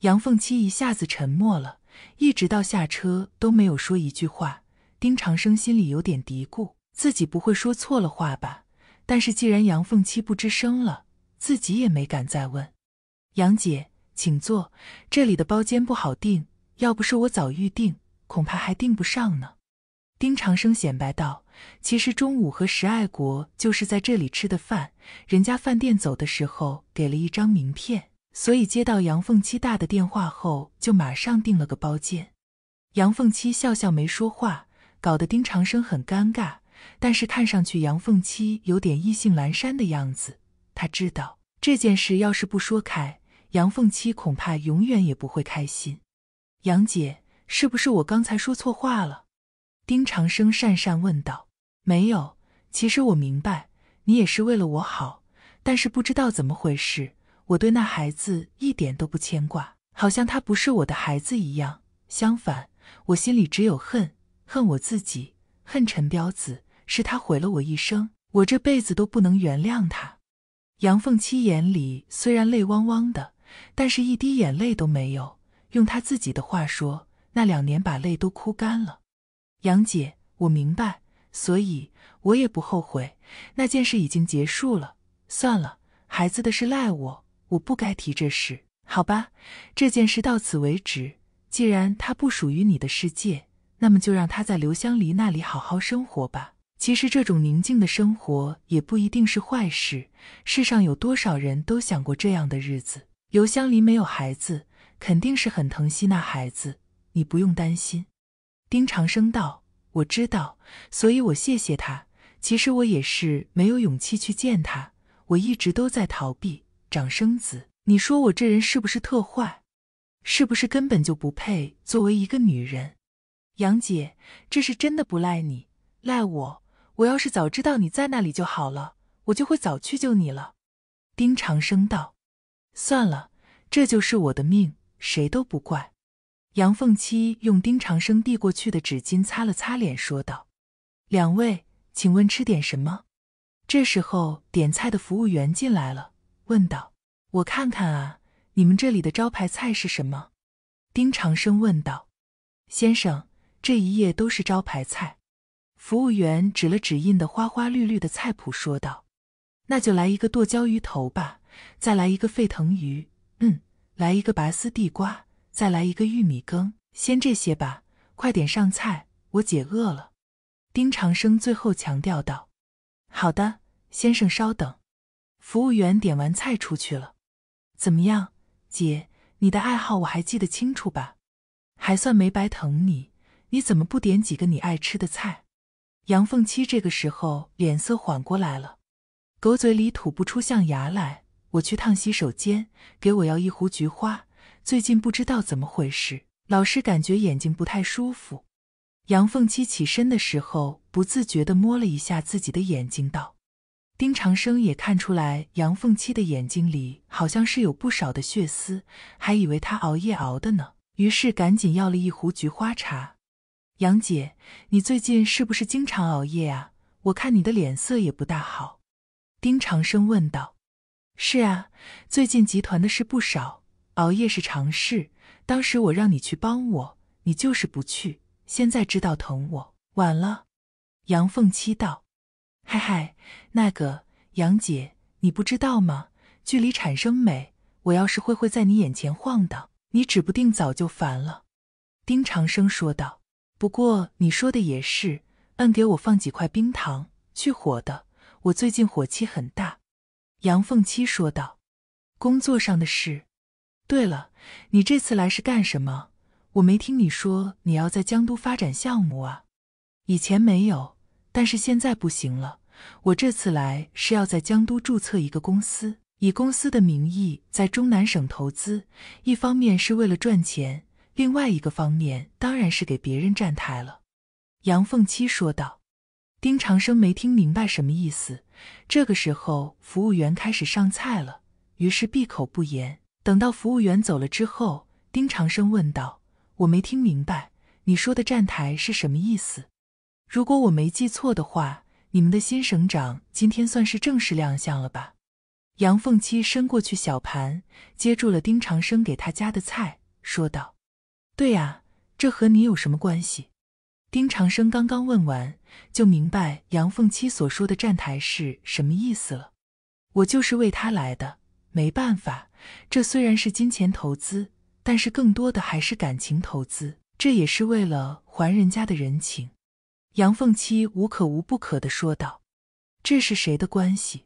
杨凤七一下子沉默了，一直到下车都没有说一句话。丁长生心里有点嘀咕，自己不会说错了话吧？但是既然杨凤七不吱声了，自己也没敢再问。杨姐，请坐，这里的包间不好订，要不是我早预定，恐怕还订不上呢。丁长生显摆道：“其实中午和石爱国就是在这里吃的饭，人家饭店走的时候给了一张名片，所以接到杨凤七大的电话后，就马上订了个包间。”杨凤七笑笑没说话，搞得丁长生很尴尬。但是看上去杨凤七有点意兴阑珊的样子，他知道这件事要是不说开，杨凤七恐怕永远也不会开心。杨姐，是不是我刚才说错话了？丁长生讪讪问道：“没有，其实我明白，你也是为了我好。但是不知道怎么回事，我对那孩子一点都不牵挂，好像他不是我的孩子一样。相反，我心里只有恨，恨我自己，恨陈彪子，是他毁了我一生，我这辈子都不能原谅他。”杨凤七眼里虽然泪汪汪的，但是一滴眼泪都没有。用他自己的话说：“那两年把泪都哭干了。”杨姐，我明白，所以我也不后悔。那件事已经结束了，算了，孩子的事赖我，我不该提这事，好吧？这件事到此为止。既然他不属于你的世界，那么就让他在刘香梨那里好好生活吧。其实这种宁静的生活也不一定是坏事。世上有多少人都想过这样的日子？刘香梨没有孩子，肯定是很疼惜那孩子，你不用担心。丁长生道：“我知道，所以我谢谢他。其实我也是没有勇气去见他，我一直都在逃避。长生子，你说我这人是不是特坏？是不是根本就不配作为一个女人？杨姐，这是真的不赖你，赖我。我要是早知道你在那里就好了，我就会早去救你了。”丁长生道：“算了，这就是我的命，谁都不怪。”杨凤七用丁长生递过去的纸巾擦了擦脸，说道：“两位，请问吃点什么？”这时候，点菜的服务员进来了，问道：“我看看啊，你们这里的招牌菜是什么？”丁长生问道：“先生，这一页都是招牌菜。”服务员指了指印的花花绿绿的菜谱，说道：“那就来一个剁椒鱼头吧，再来一个沸腾鱼，嗯，来一个拔丝地瓜。”再来一个玉米羹，先这些吧，快点上菜，我姐饿了。丁长生最后强调道：“好的，先生稍等。”服务员点完菜出去了。怎么样，姐，你的爱好我还记得清楚吧？还算没白疼你。你怎么不点几个你爱吃的菜？杨凤七这个时候脸色缓过来了，狗嘴里吐不出象牙来。我去趟洗手间，给我要一壶菊花。最近不知道怎么回事，老是感觉眼睛不太舒服。杨凤七起身的时候，不自觉地摸了一下自己的眼睛，道：“丁长生也看出来，杨凤七的眼睛里好像是有不少的血丝，还以为他熬夜熬的呢。”于是赶紧要了一壶菊花茶。“杨姐，你最近是不是经常熬夜啊？我看你的脸色也不大好。”丁长生问道。“是啊，最近集团的事不少。”熬夜是常事。当时我让你去帮我，你就是不去。现在知道疼我，晚了。杨凤七道：“嗨嗨，那个杨姐，你不知道吗？距离产生美。我要是会会在你眼前晃荡，你指不定早就烦了。”丁长生说道：“不过你说的也是。嗯，给我放几块冰糖，去火的。我最近火气很大。”杨凤七说道：“工作上的事。”对了，你这次来是干什么？我没听你说你要在江都发展项目啊。以前没有，但是现在不行了。我这次来是要在江都注册一个公司，以公司的名义在中南省投资。一方面是为了赚钱，另外一个方面当然是给别人站台了。”杨凤七说道。丁长生没听明白什么意思。这个时候，服务员开始上菜了，于是闭口不言。等到服务员走了之后，丁长生问道：“我没听明白，你说的站台是什么意思？如果我没记错的话，你们的新省长今天算是正式亮相了吧？”杨凤七伸过去小盘，接住了丁长生给他夹的菜，说道：“对啊，这和你有什么关系？”丁长生刚刚问完，就明白杨凤七所说的站台是什么意思了。我就是为他来的。没办法，这虽然是金钱投资，但是更多的还是感情投资。这也是为了还人家的人情。”杨凤七无可无不可的说道。“这是谁的关系？”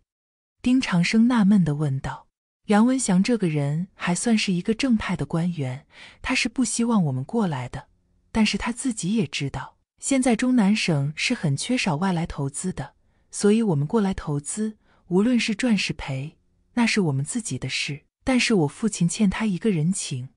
丁长生纳闷的问道。“梁文祥这个人还算是一个正派的官员，他是不希望我们过来的，但是他自己也知道，现在中南省是很缺少外来投资的，所以我们过来投资，无论是赚是赔。”那是我们自己的事，但是我父亲欠他一个人情，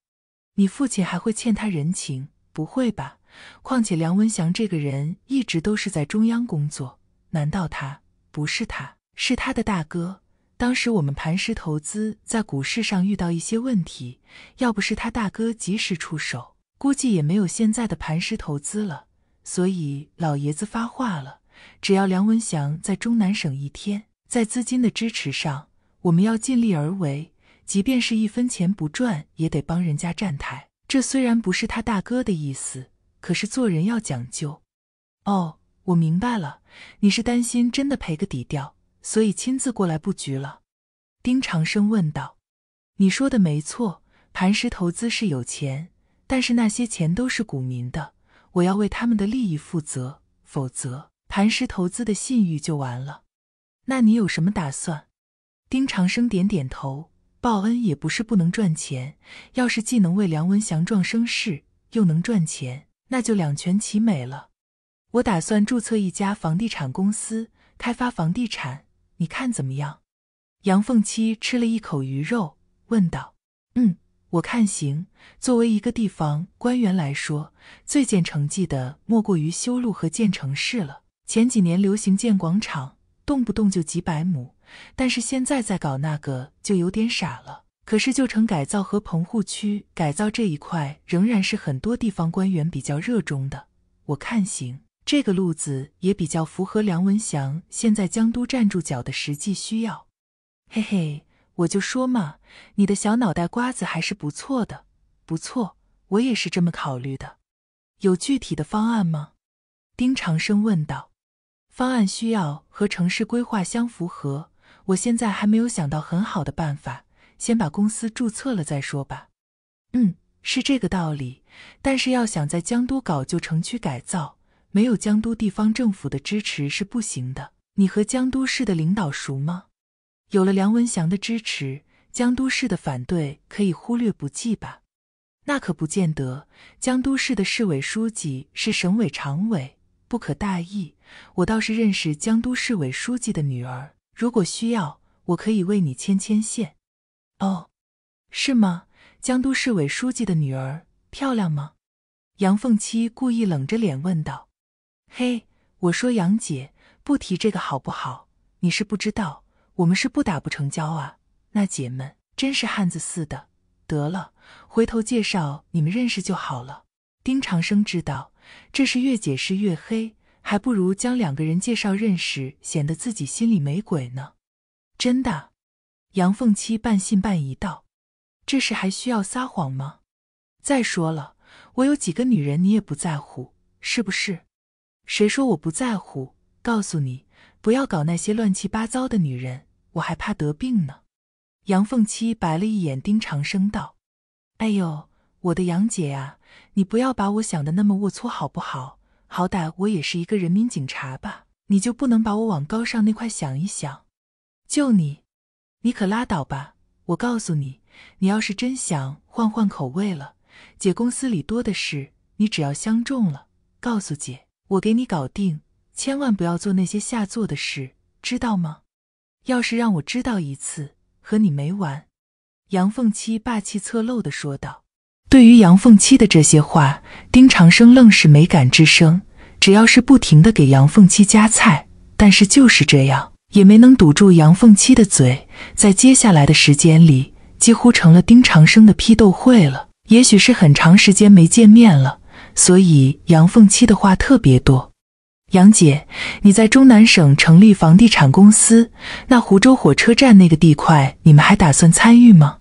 你父亲还会欠他人情？不会吧？况且梁文祥这个人一直都是在中央工作，难道他不是他？是他的大哥。当时我们磐石投资在股市上遇到一些问题，要不是他大哥及时出手，估计也没有现在的磐石投资了。所以老爷子发话了，只要梁文祥在中南省一天，在资金的支持上。我们要尽力而为，即便是一分钱不赚，也得帮人家站台。这虽然不是他大哥的意思，可是做人要讲究。哦，我明白了，你是担心真的赔个底掉，所以亲自过来布局了。丁长生问道：“你说的没错，磐石投资是有钱，但是那些钱都是股民的，我要为他们的利益负责，否则磐石投资的信誉就完了。那你有什么打算？”丁长生点点头，报恩也不是不能赚钱，要是既能为梁文祥壮声势，又能赚钱，那就两全其美了。我打算注册一家房地产公司，开发房地产，你看怎么样？杨凤七吃了一口鱼肉，问道：“嗯，我看行。作为一个地方官员来说，最见成绩的莫过于修路和建城市了。前几年流行建广场，动不动就几百亩。”但是现在在搞那个就有点傻了。可是旧城改造和棚户区改造这一块仍然是很多地方官员比较热衷的。我看行，这个路子也比较符合梁文祥现在江都站住脚的实际需要。嘿嘿，我就说嘛，你的小脑袋瓜子还是不错的，不错。我也是这么考虑的。有具体的方案吗？丁长生问道。方案需要和城市规划相符合。我现在还没有想到很好的办法，先把公司注册了再说吧。嗯，是这个道理。但是要想在江都搞旧城区改造，没有江都地方政府的支持是不行的。你和江都市的领导熟吗？有了梁文祥的支持，江都市的反对可以忽略不计吧？那可不见得。江都市的市委书记是省委常委，不可大意。我倒是认识江都市委书记的女儿。如果需要，我可以为你牵牵线。哦，是吗？江都市委书记的女儿漂亮吗？杨凤七故意冷着脸问道。嘿，我说杨姐，不提这个好不好？你是不知道，我们是不打不成交啊。那姐们真是汉子似的。得了，回头介绍你们认识就好了。丁长生知道，这是越解释越黑。还不如将两个人介绍认识，显得自己心里没鬼呢。真的，杨凤七半信半疑道：“这事还需要撒谎吗？再说了，我有几个女人，你也不在乎，是不是？谁说我不在乎？告诉你，不要搞那些乱七八糟的女人，我还怕得病呢。”杨凤七白了一眼丁长生道：“哎呦，我的杨姐呀，你不要把我想的那么龌龊好不好？”好歹我也是一个人民警察吧，你就不能把我往高尚那块想一想？就你，你可拉倒吧！我告诉你，你要是真想换换口味了，姐公司里多的是，你只要相中了，告诉姐，我给你搞定。千万不要做那些下作的事，知道吗？要是让我知道一次，和你没完！杨凤七霸气侧漏的说道。对于杨凤七的这些话，丁长生愣是没敢吱声，只要是不停的给杨凤七夹菜，但是就是这样也没能堵住杨凤七的嘴，在接下来的时间里，几乎成了丁长生的批斗会了。也许是很长时间没见面了，所以杨凤七的话特别多。杨姐，你在中南省成立房地产公司，那湖州火车站那个地块，你们还打算参与吗？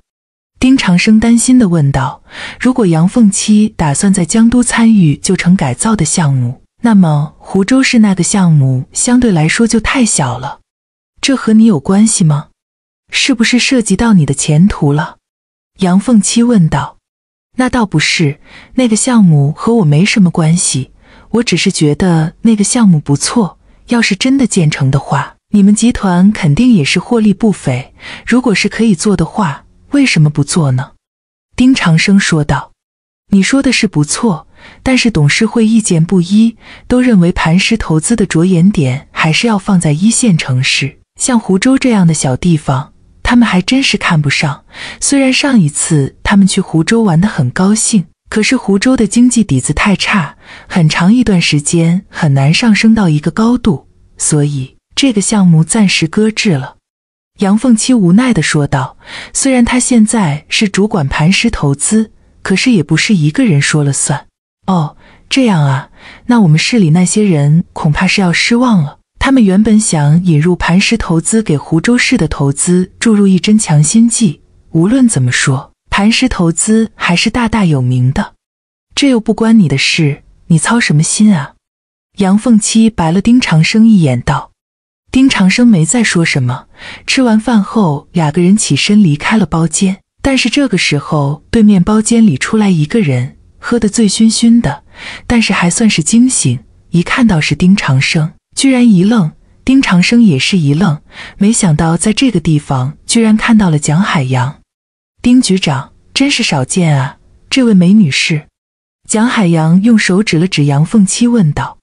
丁长生担心地问道：“如果杨凤七打算在江都参与旧城改造的项目，那么湖州市那个项目相对来说就太小了。这和你有关系吗？是不是涉及到你的前途了？”杨凤七问道。“那倒不是，那个项目和我没什么关系。我只是觉得那个项目不错，要是真的建成的话，你们集团肯定也是获利不菲。如果是可以做的话。”为什么不做呢？丁长生说道：“你说的是不错，但是董事会意见不一，都认为磐石投资的着眼点还是要放在一线城市，像湖州这样的小地方，他们还真是看不上。虽然上一次他们去湖州玩得很高兴，可是湖州的经济底子太差，很长一段时间很难上升到一个高度，所以这个项目暂时搁置了。”杨凤七无奈地说道：“虽然他现在是主管磐石投资，可是也不是一个人说了算。哦，这样啊，那我们市里那些人恐怕是要失望了。他们原本想引入磐石投资，给湖州市的投资注入一针强心剂。无论怎么说，磐石投资还是大大有名的。这又不关你的事，你操什么心啊？”杨凤七白了丁长生一眼，道。丁长生没再说什么。吃完饭后，两个人起身离开了包间。但是这个时候，对面包间里出来一个人，喝得醉醺醺的，但是还算是惊醒。一看到是丁长生，居然一愣。丁长生也是一愣，没想到在这个地方居然看到了蒋海洋。丁局长真是少见啊！这位美女士。蒋海洋用手指了指杨凤七，问道：“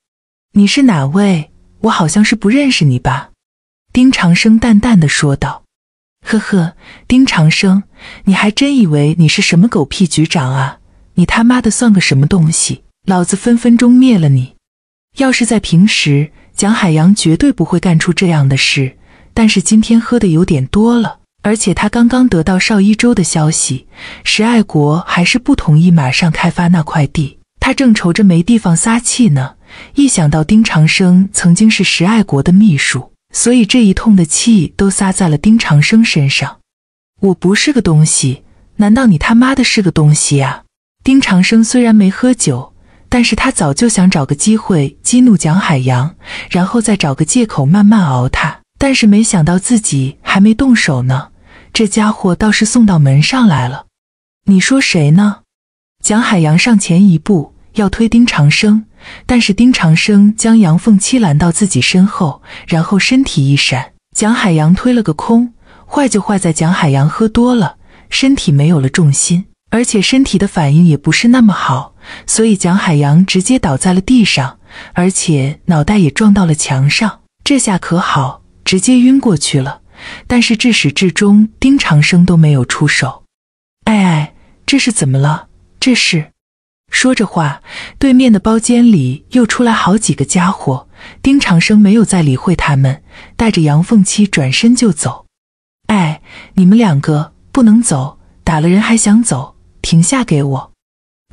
你是哪位？”我好像是不认识你吧？”丁长生淡淡的说道。“呵呵，丁长生，你还真以为你是什么狗屁局长啊？你他妈的算个什么东西？老子分分钟灭了你！要是在平时，蒋海洋绝对不会干出这样的事。但是今天喝的有点多了，而且他刚刚得到邵一洲的消息，石爱国还是不同意马上开发那块地，他正愁着没地方撒气呢。”一想到丁长生曾经是石爱国的秘书，所以这一通的气都撒在了丁长生身上。我不是个东西，难道你他妈的是个东西呀？丁长生虽然没喝酒，但是他早就想找个机会激怒蒋海洋，然后再找个借口慢慢熬他。但是没想到自己还没动手呢，这家伙倒是送到门上来了。你说谁呢？蒋海洋上前一步要推丁长生。但是丁长生将杨凤七拦到自己身后，然后身体一闪，蒋海洋推了个空。坏就坏在蒋海洋喝多了，身体没有了重心，而且身体的反应也不是那么好，所以蒋海洋直接倒在了地上，而且脑袋也撞到了墙上。这下可好，直接晕过去了。但是至始至终，丁长生都没有出手。哎哎，这是怎么了？这是。说着话，对面的包间里又出来好几个家伙。丁长生没有再理会他们，带着杨凤七转身就走。哎，你们两个不能走，打了人还想走？停下，给我！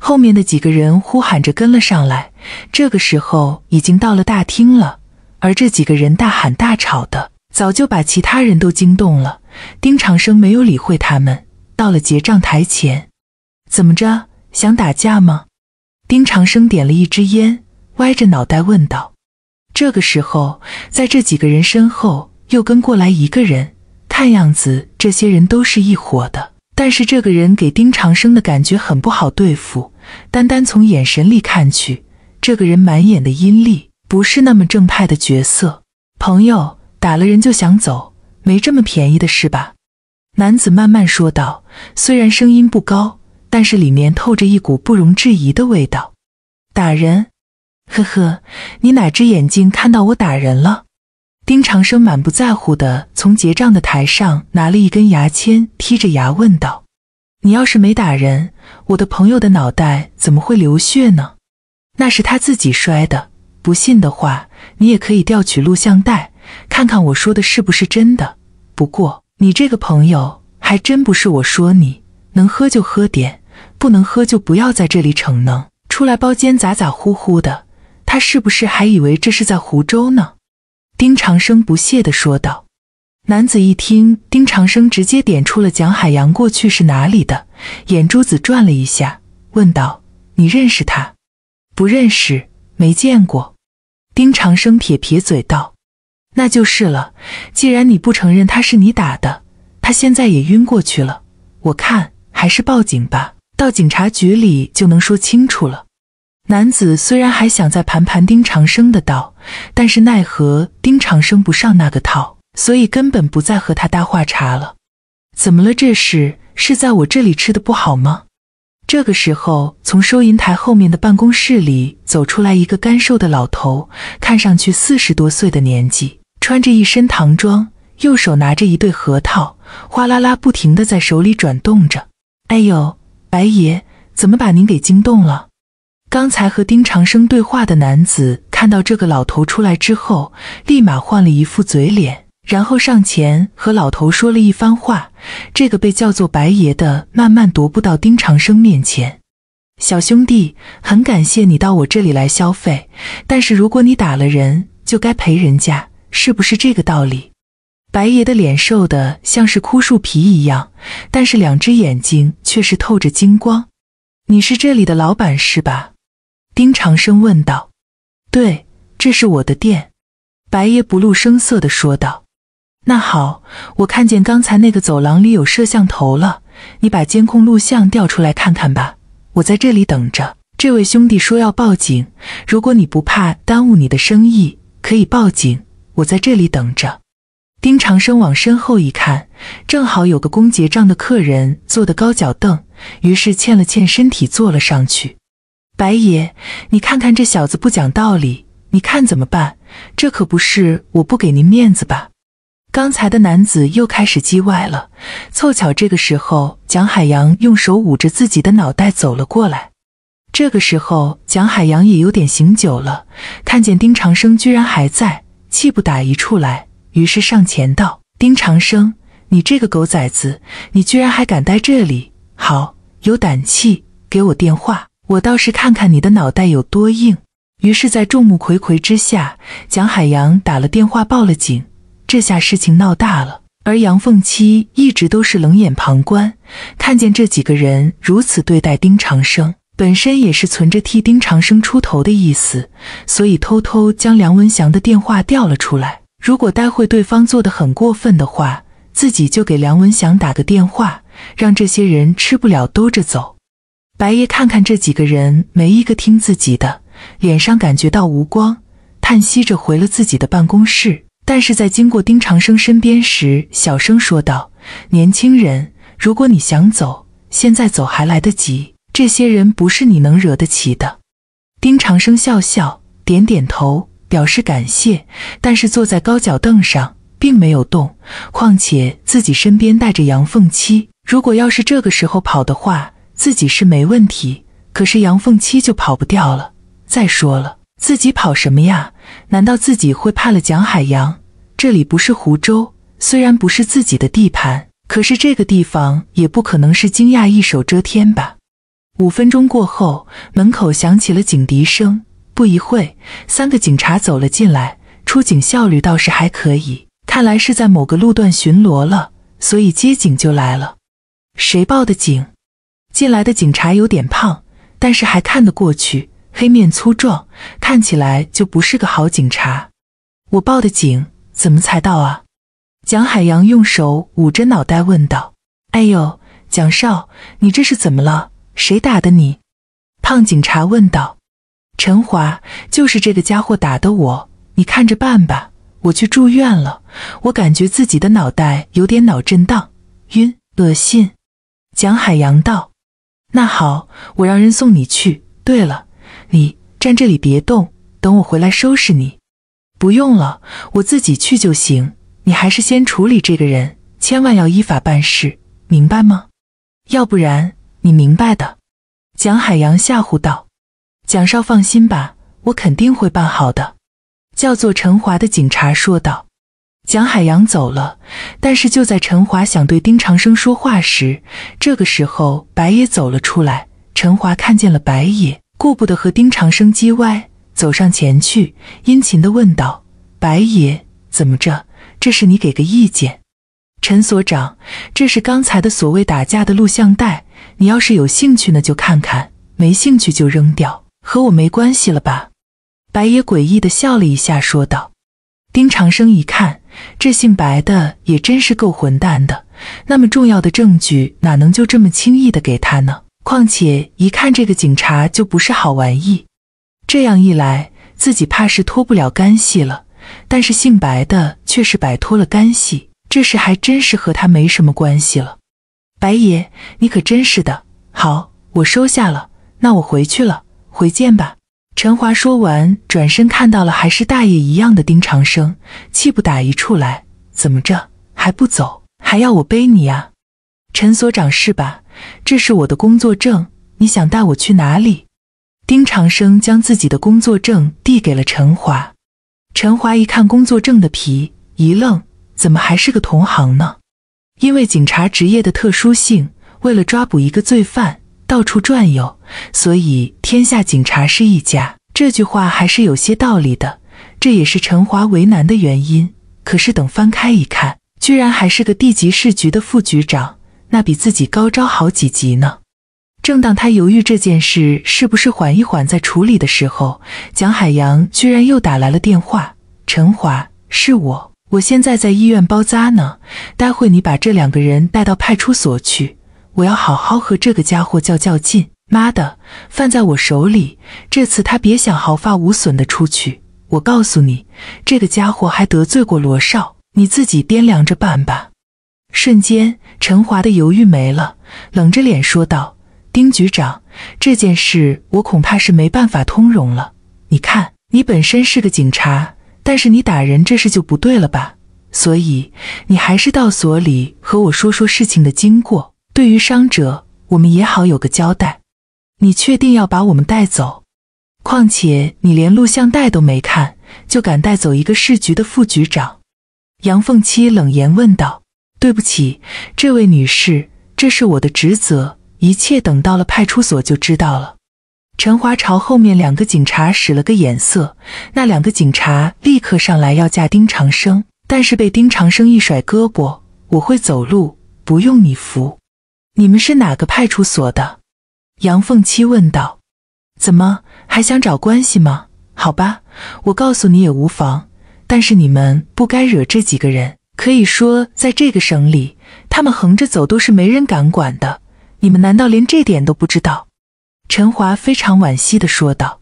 后面的几个人呼喊着跟了上来。这个时候已经到了大厅了，而这几个人大喊大吵的，早就把其他人都惊动了。丁长生没有理会他们，到了结账台前，怎么着？想打架吗？丁长生点了一支烟，歪着脑袋问道：“这个时候，在这几个人身后又跟过来一个人，看样子这些人都是一伙的。但是这个人给丁长生的感觉很不好对付，单单从眼神里看去，这个人满眼的阴戾，不是那么正派的角色。”“朋友打了人就想走，没这么便宜的事吧？”男子慢慢说道，虽然声音不高。但是里面透着一股不容置疑的味道。打人？呵呵，你哪只眼睛看到我打人了？丁长生满不在乎地从结账的台上拿了一根牙签，剔着牙问道：“你要是没打人，我的朋友的脑袋怎么会流血呢？那是他自己摔的。不信的话，你也可以调取录像带，看看我说的是不是真的。不过，你这个朋友还真不是我说你。”能喝就喝点，不能喝就不要在这里逞能。出来包间咋咋呼呼的，他是不是还以为这是在湖州呢？丁长生不屑的说道。男子一听丁长生直接点出了蒋海洋过去是哪里的，眼珠子转了一下，问道：“你认识他？不认识？没见过？”丁长生撇撇嘴道：“那就是了。既然你不承认他是你打的，他现在也晕过去了，我看。”还是报警吧，到警察局里就能说清楚了。男子虽然还想再盘盘丁长生的道，但是奈何丁长生不上那个套，所以根本不再和他搭话茬了。怎么了？这是是在我这里吃的不好吗？这个时候，从收银台后面的办公室里走出来一个干瘦的老头，看上去四十多岁的年纪，穿着一身唐装，右手拿着一对核桃，哗啦啦不停地在手里转动着。哎呦，白爷，怎么把您给惊动了？刚才和丁长生对话的男子看到这个老头出来之后，立马换了一副嘴脸，然后上前和老头说了一番话。这个被叫做白爷的慢慢踱步到丁长生面前：“小兄弟，很感谢你到我这里来消费，但是如果你打了人，就该赔人家，是不是这个道理？”白爷的脸瘦的像是枯树皮一样，但是两只眼睛却是透着金光。你是这里的老板是吧？丁长生问道。对，这是我的店。白爷不露声色的说道。那好，我看见刚才那个走廊里有摄像头了，你把监控录像调出来看看吧。我在这里等着。这位兄弟说要报警，如果你不怕耽误你的生意，可以报警。我在这里等着。丁长生往身后一看，正好有个工结账的客人坐的高脚凳，于是欠了欠身体坐了上去。白爷，你看看这小子不讲道理，你看怎么办？这可不是我不给您面子吧？刚才的男子又开始叽歪了。凑巧这个时候，蒋海洋用手捂着自己的脑袋走了过来。这个时候，蒋海洋也有点醒酒了，看见丁长生居然还在，气不打一处来。于是上前道：“丁长生，你这个狗崽子，你居然还敢待这里！好，有胆气，给我电话，我倒是看看你的脑袋有多硬。”于是，在众目睽睽之下，蒋海洋打了电话报了警。这下事情闹大了。而杨凤七一直都是冷眼旁观，看见这几个人如此对待丁长生，本身也是存着替丁长生出头的意思，所以偷偷将梁文祥的电话调了出来。如果待会对方做的很过分的话，自己就给梁文祥打个电话，让这些人吃不了兜着走。白夜看看这几个人，没一个听自己的，脸上感觉到无光，叹息着回了自己的办公室。但是在经过丁长生身边时，小声说道：“年轻人，如果你想走，现在走还来得及。这些人不是你能惹得起的。”丁长生笑笑，点点头。表示感谢，但是坐在高脚凳上并没有动。况且自己身边带着杨凤七，如果要是这个时候跑的话，自己是没问题，可是杨凤七就跑不掉了。再说了，自己跑什么呀？难道自己会怕了蒋海洋？这里不是湖州，虽然不是自己的地盘，可是这个地方也不可能是惊讶一手遮天吧？五分钟过后，门口响起了警笛声。不一会三个警察走了进来，出警效率倒是还可以。看来是在某个路段巡逻了，所以接警就来了。谁报的警？进来的警察有点胖，但是还看得过去，黑面粗壮，看起来就不是个好警察。我报的警，怎么才到啊？蒋海洋用手捂着脑袋问道。哎呦，蒋少，你这是怎么了？谁打的你？胖警察问道。陈华就是这个家伙打的我，你看着办吧。我去住院了，我感觉自己的脑袋有点脑震荡，晕，恶心。蒋海洋道：“那好，我让人送你去。对了，你站这里别动，等我回来收拾你。”“不用了，我自己去就行。你还是先处理这个人，千万要依法办事，明白吗？要不然你明白的。”蒋海洋吓唬道。蒋少，放心吧，我肯定会办好的。”叫做陈华的警察说道。蒋海洋走了，但是就在陈华想对丁长生说话时，这个时候白野走了出来。陈华看见了白野，顾不得和丁长生叽歪，走上前去，殷勤的问道：“白爷，怎么着？这是你给个意见。”陈所长，这是刚才的所谓打架的录像带，你要是有兴趣呢，就看看；没兴趣就扔掉。和我没关系了吧？白爷诡异的笑了一下，说道。丁长生一看，这姓白的也真是够混蛋的，那么重要的证据哪能就这么轻易的给他呢？况且一看这个警察就不是好玩意，这样一来自己怕是脱不了干系了。但是姓白的却是摆脱了干系，这事还真是和他没什么关系了。白爷，你可真是的。好，我收下了，那我回去了。回见吧，陈华。说完，转身看到了还是大爷一样的丁长生，气不打一处来。怎么着，还不走，还要我背你呀？陈所长是吧？这是我的工作证，你想带我去哪里？丁长生将自己的工作证递给了陈华。陈华一看工作证的皮，一愣，怎么还是个同行呢？因为警察职业的特殊性，为了抓捕一个罪犯。到处转悠，所以“天下警察是一家”这句话还是有些道理的。这也是陈华为难的原因。可是等翻开一看，居然还是个地级市局的副局长，那比自己高招好几级呢。正当他犹豫这件事是不是缓一缓再处理的时候，蒋海洋居然又打来了电话：“陈华，是我，我现在在医院包扎呢，待会你把这两个人带到派出所去。”我要好好和这个家伙较较劲！妈的，饭在我手里，这次他别想毫发无损的出去！我告诉你，这个家伙还得罪过罗少，你自己掂量着办吧。瞬间，陈华的犹豫没了，冷着脸说道：“丁局长，这件事我恐怕是没办法通融了。你看，你本身是个警察，但是你打人这事就不对了吧？所以，你还是到所里和我说说事情的经过。”对于伤者，我们也好有个交代。你确定要把我们带走？况且你连录像带都没看，就敢带走一个市局的副局长？杨凤七冷言问道。对不起，这位女士，这是我的职责，一切等到了派出所就知道了。陈华朝后面两个警察使了个眼色，那两个警察立刻上来要架丁长生，但是被丁长生一甩胳膊，我会走路，不用你扶。你们是哪个派出所的？杨凤七问道。怎么还想找关系吗？好吧，我告诉你也无妨，但是你们不该惹这几个人。可以说，在这个省里，他们横着走都是没人敢管的。你们难道连这点都不知道？陈华非常惋惜地说道。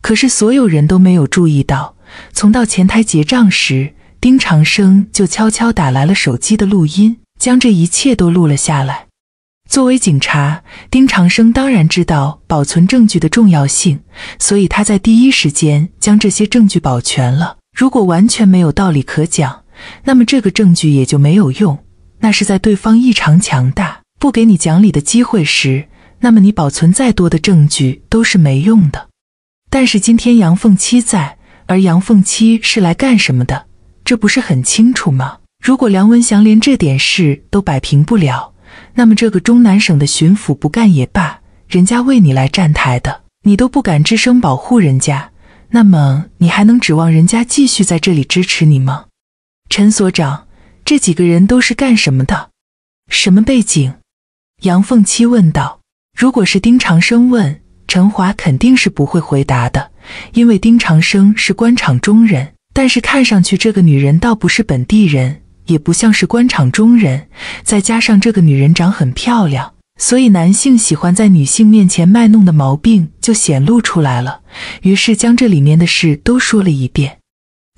可是所有人都没有注意到，从到前台结账时，丁长生就悄悄打来了手机的录音，将这一切都录了下来。作为警察，丁长生当然知道保存证据的重要性，所以他在第一时间将这些证据保全了。如果完全没有道理可讲，那么这个证据也就没有用。那是在对方异常强大，不给你讲理的机会时，那么你保存再多的证据都是没用的。但是今天杨凤七在，而杨凤七是来干什么的？这不是很清楚吗？如果梁文祥连这点事都摆平不了，那么这个中南省的巡抚不干也罢，人家为你来站台的，你都不敢吱声保护人家，那么你还能指望人家继续在这里支持你吗？陈所长，这几个人都是干什么的？什么背景？杨凤七问道。如果是丁长生问，陈华肯定是不会回答的，因为丁长生是官场中人，但是看上去这个女人倒不是本地人。也不像是官场中人，再加上这个女人长很漂亮，所以男性喜欢在女性面前卖弄的毛病就显露出来了。于是将这里面的事都说了一遍。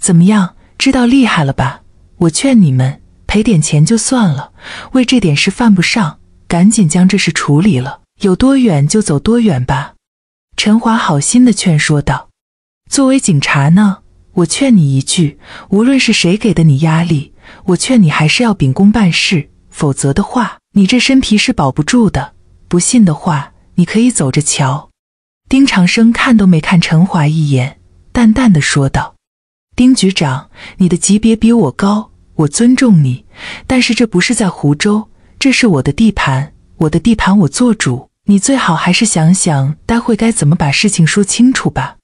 怎么样，知道厉害了吧？我劝你们赔点钱就算了，为这点事犯不上。赶紧将这事处理了，有多远就走多远吧。陈华好心的劝说道：“作为警察呢，我劝你一句，无论是谁给的你压力。”我劝你还是要秉公办事，否则的话，你这身皮是保不住的。不信的话，你可以走着瞧。丁长生看都没看陈华一眼，淡淡的说道：“丁局长，你的级别比我高，我尊重你。但是这不是在湖州，这是我的地盘，我的地盘我做主。你最好还是想想，待会该怎么把事情说清楚吧。”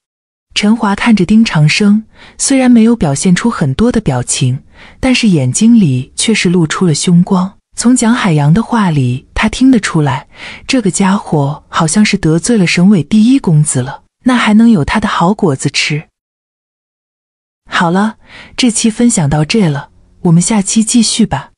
陈华看着丁长生，虽然没有表现出很多的表情，但是眼睛里却是露出了凶光。从蒋海洋的话里，他听得出来，这个家伙好像是得罪了省委第一公子了，那还能有他的好果子吃？好了，这期分享到这了，我们下期继续吧。